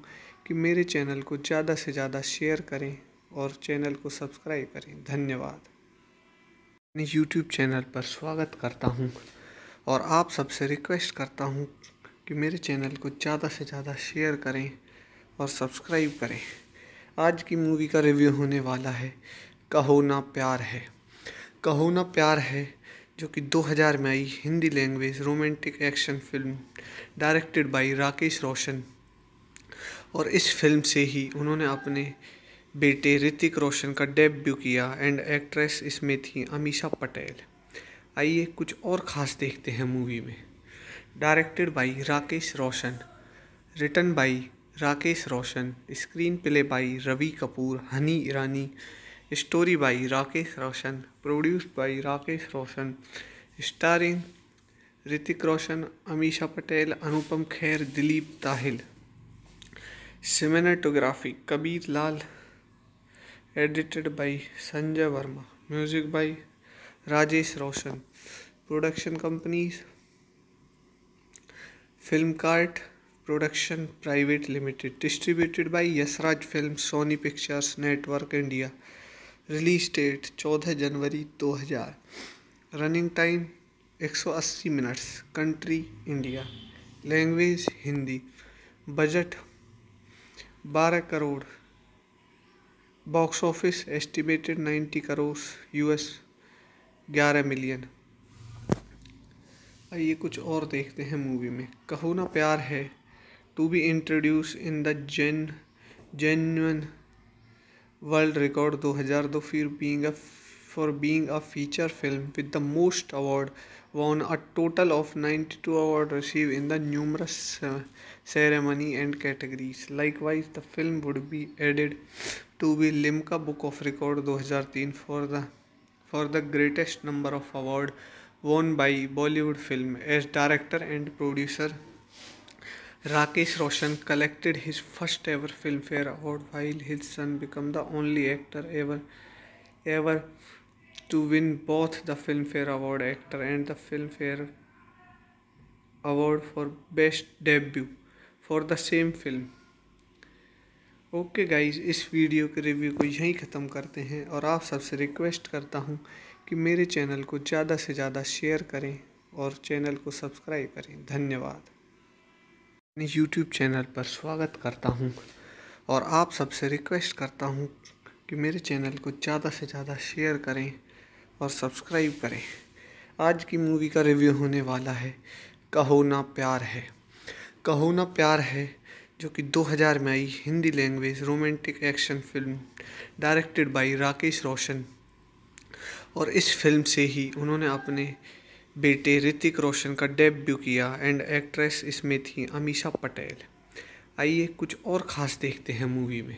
कि मेरे चैनल को ज़्यादा से ज़्यादा शेयर करें और चैनल को सब्सक्राइब करें धन्यवाद अपने यूट्यूब चैनल पर स्वागत करता हूँ और आप सबसे रिक्वेस्ट करता हूँ कि मेरे चैनल को ज़्यादा से ज़्यादा शेयर करें और सब्सक्राइब करें आज की मूवी का रिव्यू होने वाला है कहो ना प्यार है कहो ना प्यार है जो कि 2000 में आई Hindi language romantic action film directed by Rakesh Roshan और इस फिल्म से ही उन्होंने अपने बेटे ऋतिक रोशन का डेब्यू किया एंड एक्ट्रेस इसमें थी अमीषा पटेल आइए कुछ और ख़ास देखते हैं मूवी में directed by Rakesh Roshan written by Rakesh Roshan screen play by Ravi Kapoor Honey Irani story by Rakesh Roshan produce by Rakesh Roshan starring Hrithik Roshan Ameesha Patel Anupam Kher Dilip Tahil cinematography Kabir Lal edited by Sanjay Verma music by Rajesh Roshan production companies film cart production private limited distributed by Yash Raj film Sony pictures network India release date चौदह जनवरी 2000 running time 180 minutes country India language Hindi budget 12 crore box office estimated 90 crore US 11 million आइए कुछ और देखते हैं movie में कहो ना Pyaar Hai to be introduce in the gen genuine World Record 2002 for being a for being a feature film with the most award won a total of 92 award received in the numerous uh, ceremony and categories likewise the film would be added to the limca book of record 2003 for the for the greatest number of award won by bollywood film as director and producer Rakesh Roshan collected his first ever film fair award while his son become the only actor ever ever to win both the film fair award actor and the film fair award for best debut for the same film okay guys इस video के review को यहीं ख़त्म करते हैं और आप सबसे रिक्वेस्ट करता हूँ कि मेरे चैनल को ज़्यादा से ज़्यादा शेयर करें और चैनल को सब्सक्राइब करें धन्यवाद अपने यूट्यूब चैनल पर स्वागत करता हूँ और आप सबसे रिक्वेस्ट करता हूँ कि मेरे चैनल को ज़्यादा से ज़्यादा शेयर करें और सब्सक्राइब करें आज की मूवी का रिव्यू होने वाला है कहो ना प्यार है कहो ना प्यार है जो कि 2000 में आई Hindi language romantic action film directed by Rakesh Roshan और इस फिल्म से ही उन्होंने अपने बेटे ऋतिक रोशन का डेब्यू किया एंड एक्ट्रेस इसमें थी अमीशा पटेल आइए कुछ और ख़ास देखते हैं मूवी में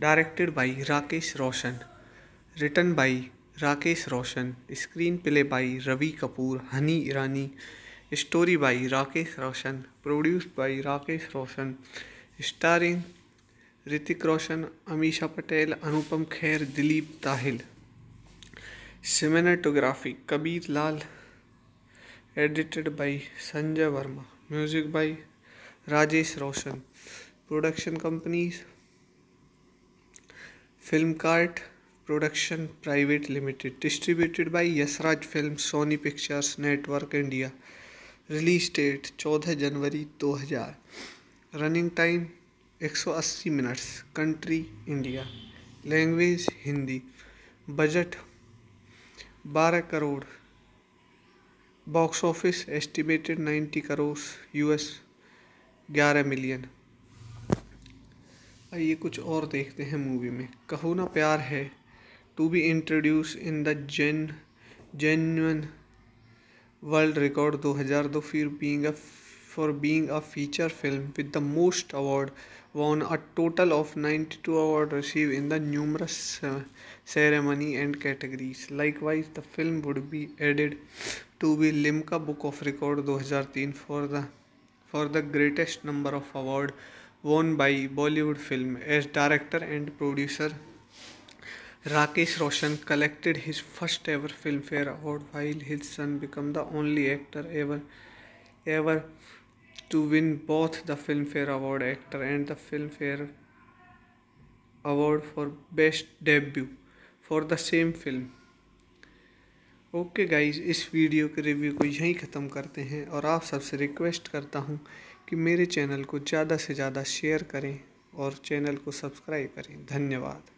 directed by Rakesh Roshan written by Rakesh Roshan screen play by Ravi Kapoor Honey Irani story by Rakesh Roshan produce by Rakesh Roshan starring Hrithik Roshan Ameesha Patel Anupam Kher Dilip Tahil cinematography Kabir Lal edited by Sanjay Verma music by Rajesh Roshan production companies film cart production private limited distributed by Yash Raj film Sony pictures network India release date चौदह जनवरी 2000 running time 180 minutes country India language Hindi budget 12 crore box office estimated 90 crore US 11 million आइए कुछ और देखते हैं movie में कहो ना Pyaar Hai to be introduce in the gen genuine world record 2002 फिर being a for being a feature film with the most award a total of ninety 92 award receive in the numerous ceremony and categories likewise the film would be added to be Limca book of record 2003 for the for the greatest number of award won by Bollywood film as director and producer Rakesh Roshan collected his first ever film fair award while his son become the only actor ever ever to win both the film fair award actor and the film fair award for best debut for the same film okay guys इस video के review को यहीं ख़त्म करते हैं और आप सबसे रिक्वेस्ट करता हूँ कि मेरे चैनल को ज़्यादा से ज़्यादा शेयर करें और चैनल को सब्सक्राइब करें धन्यवाद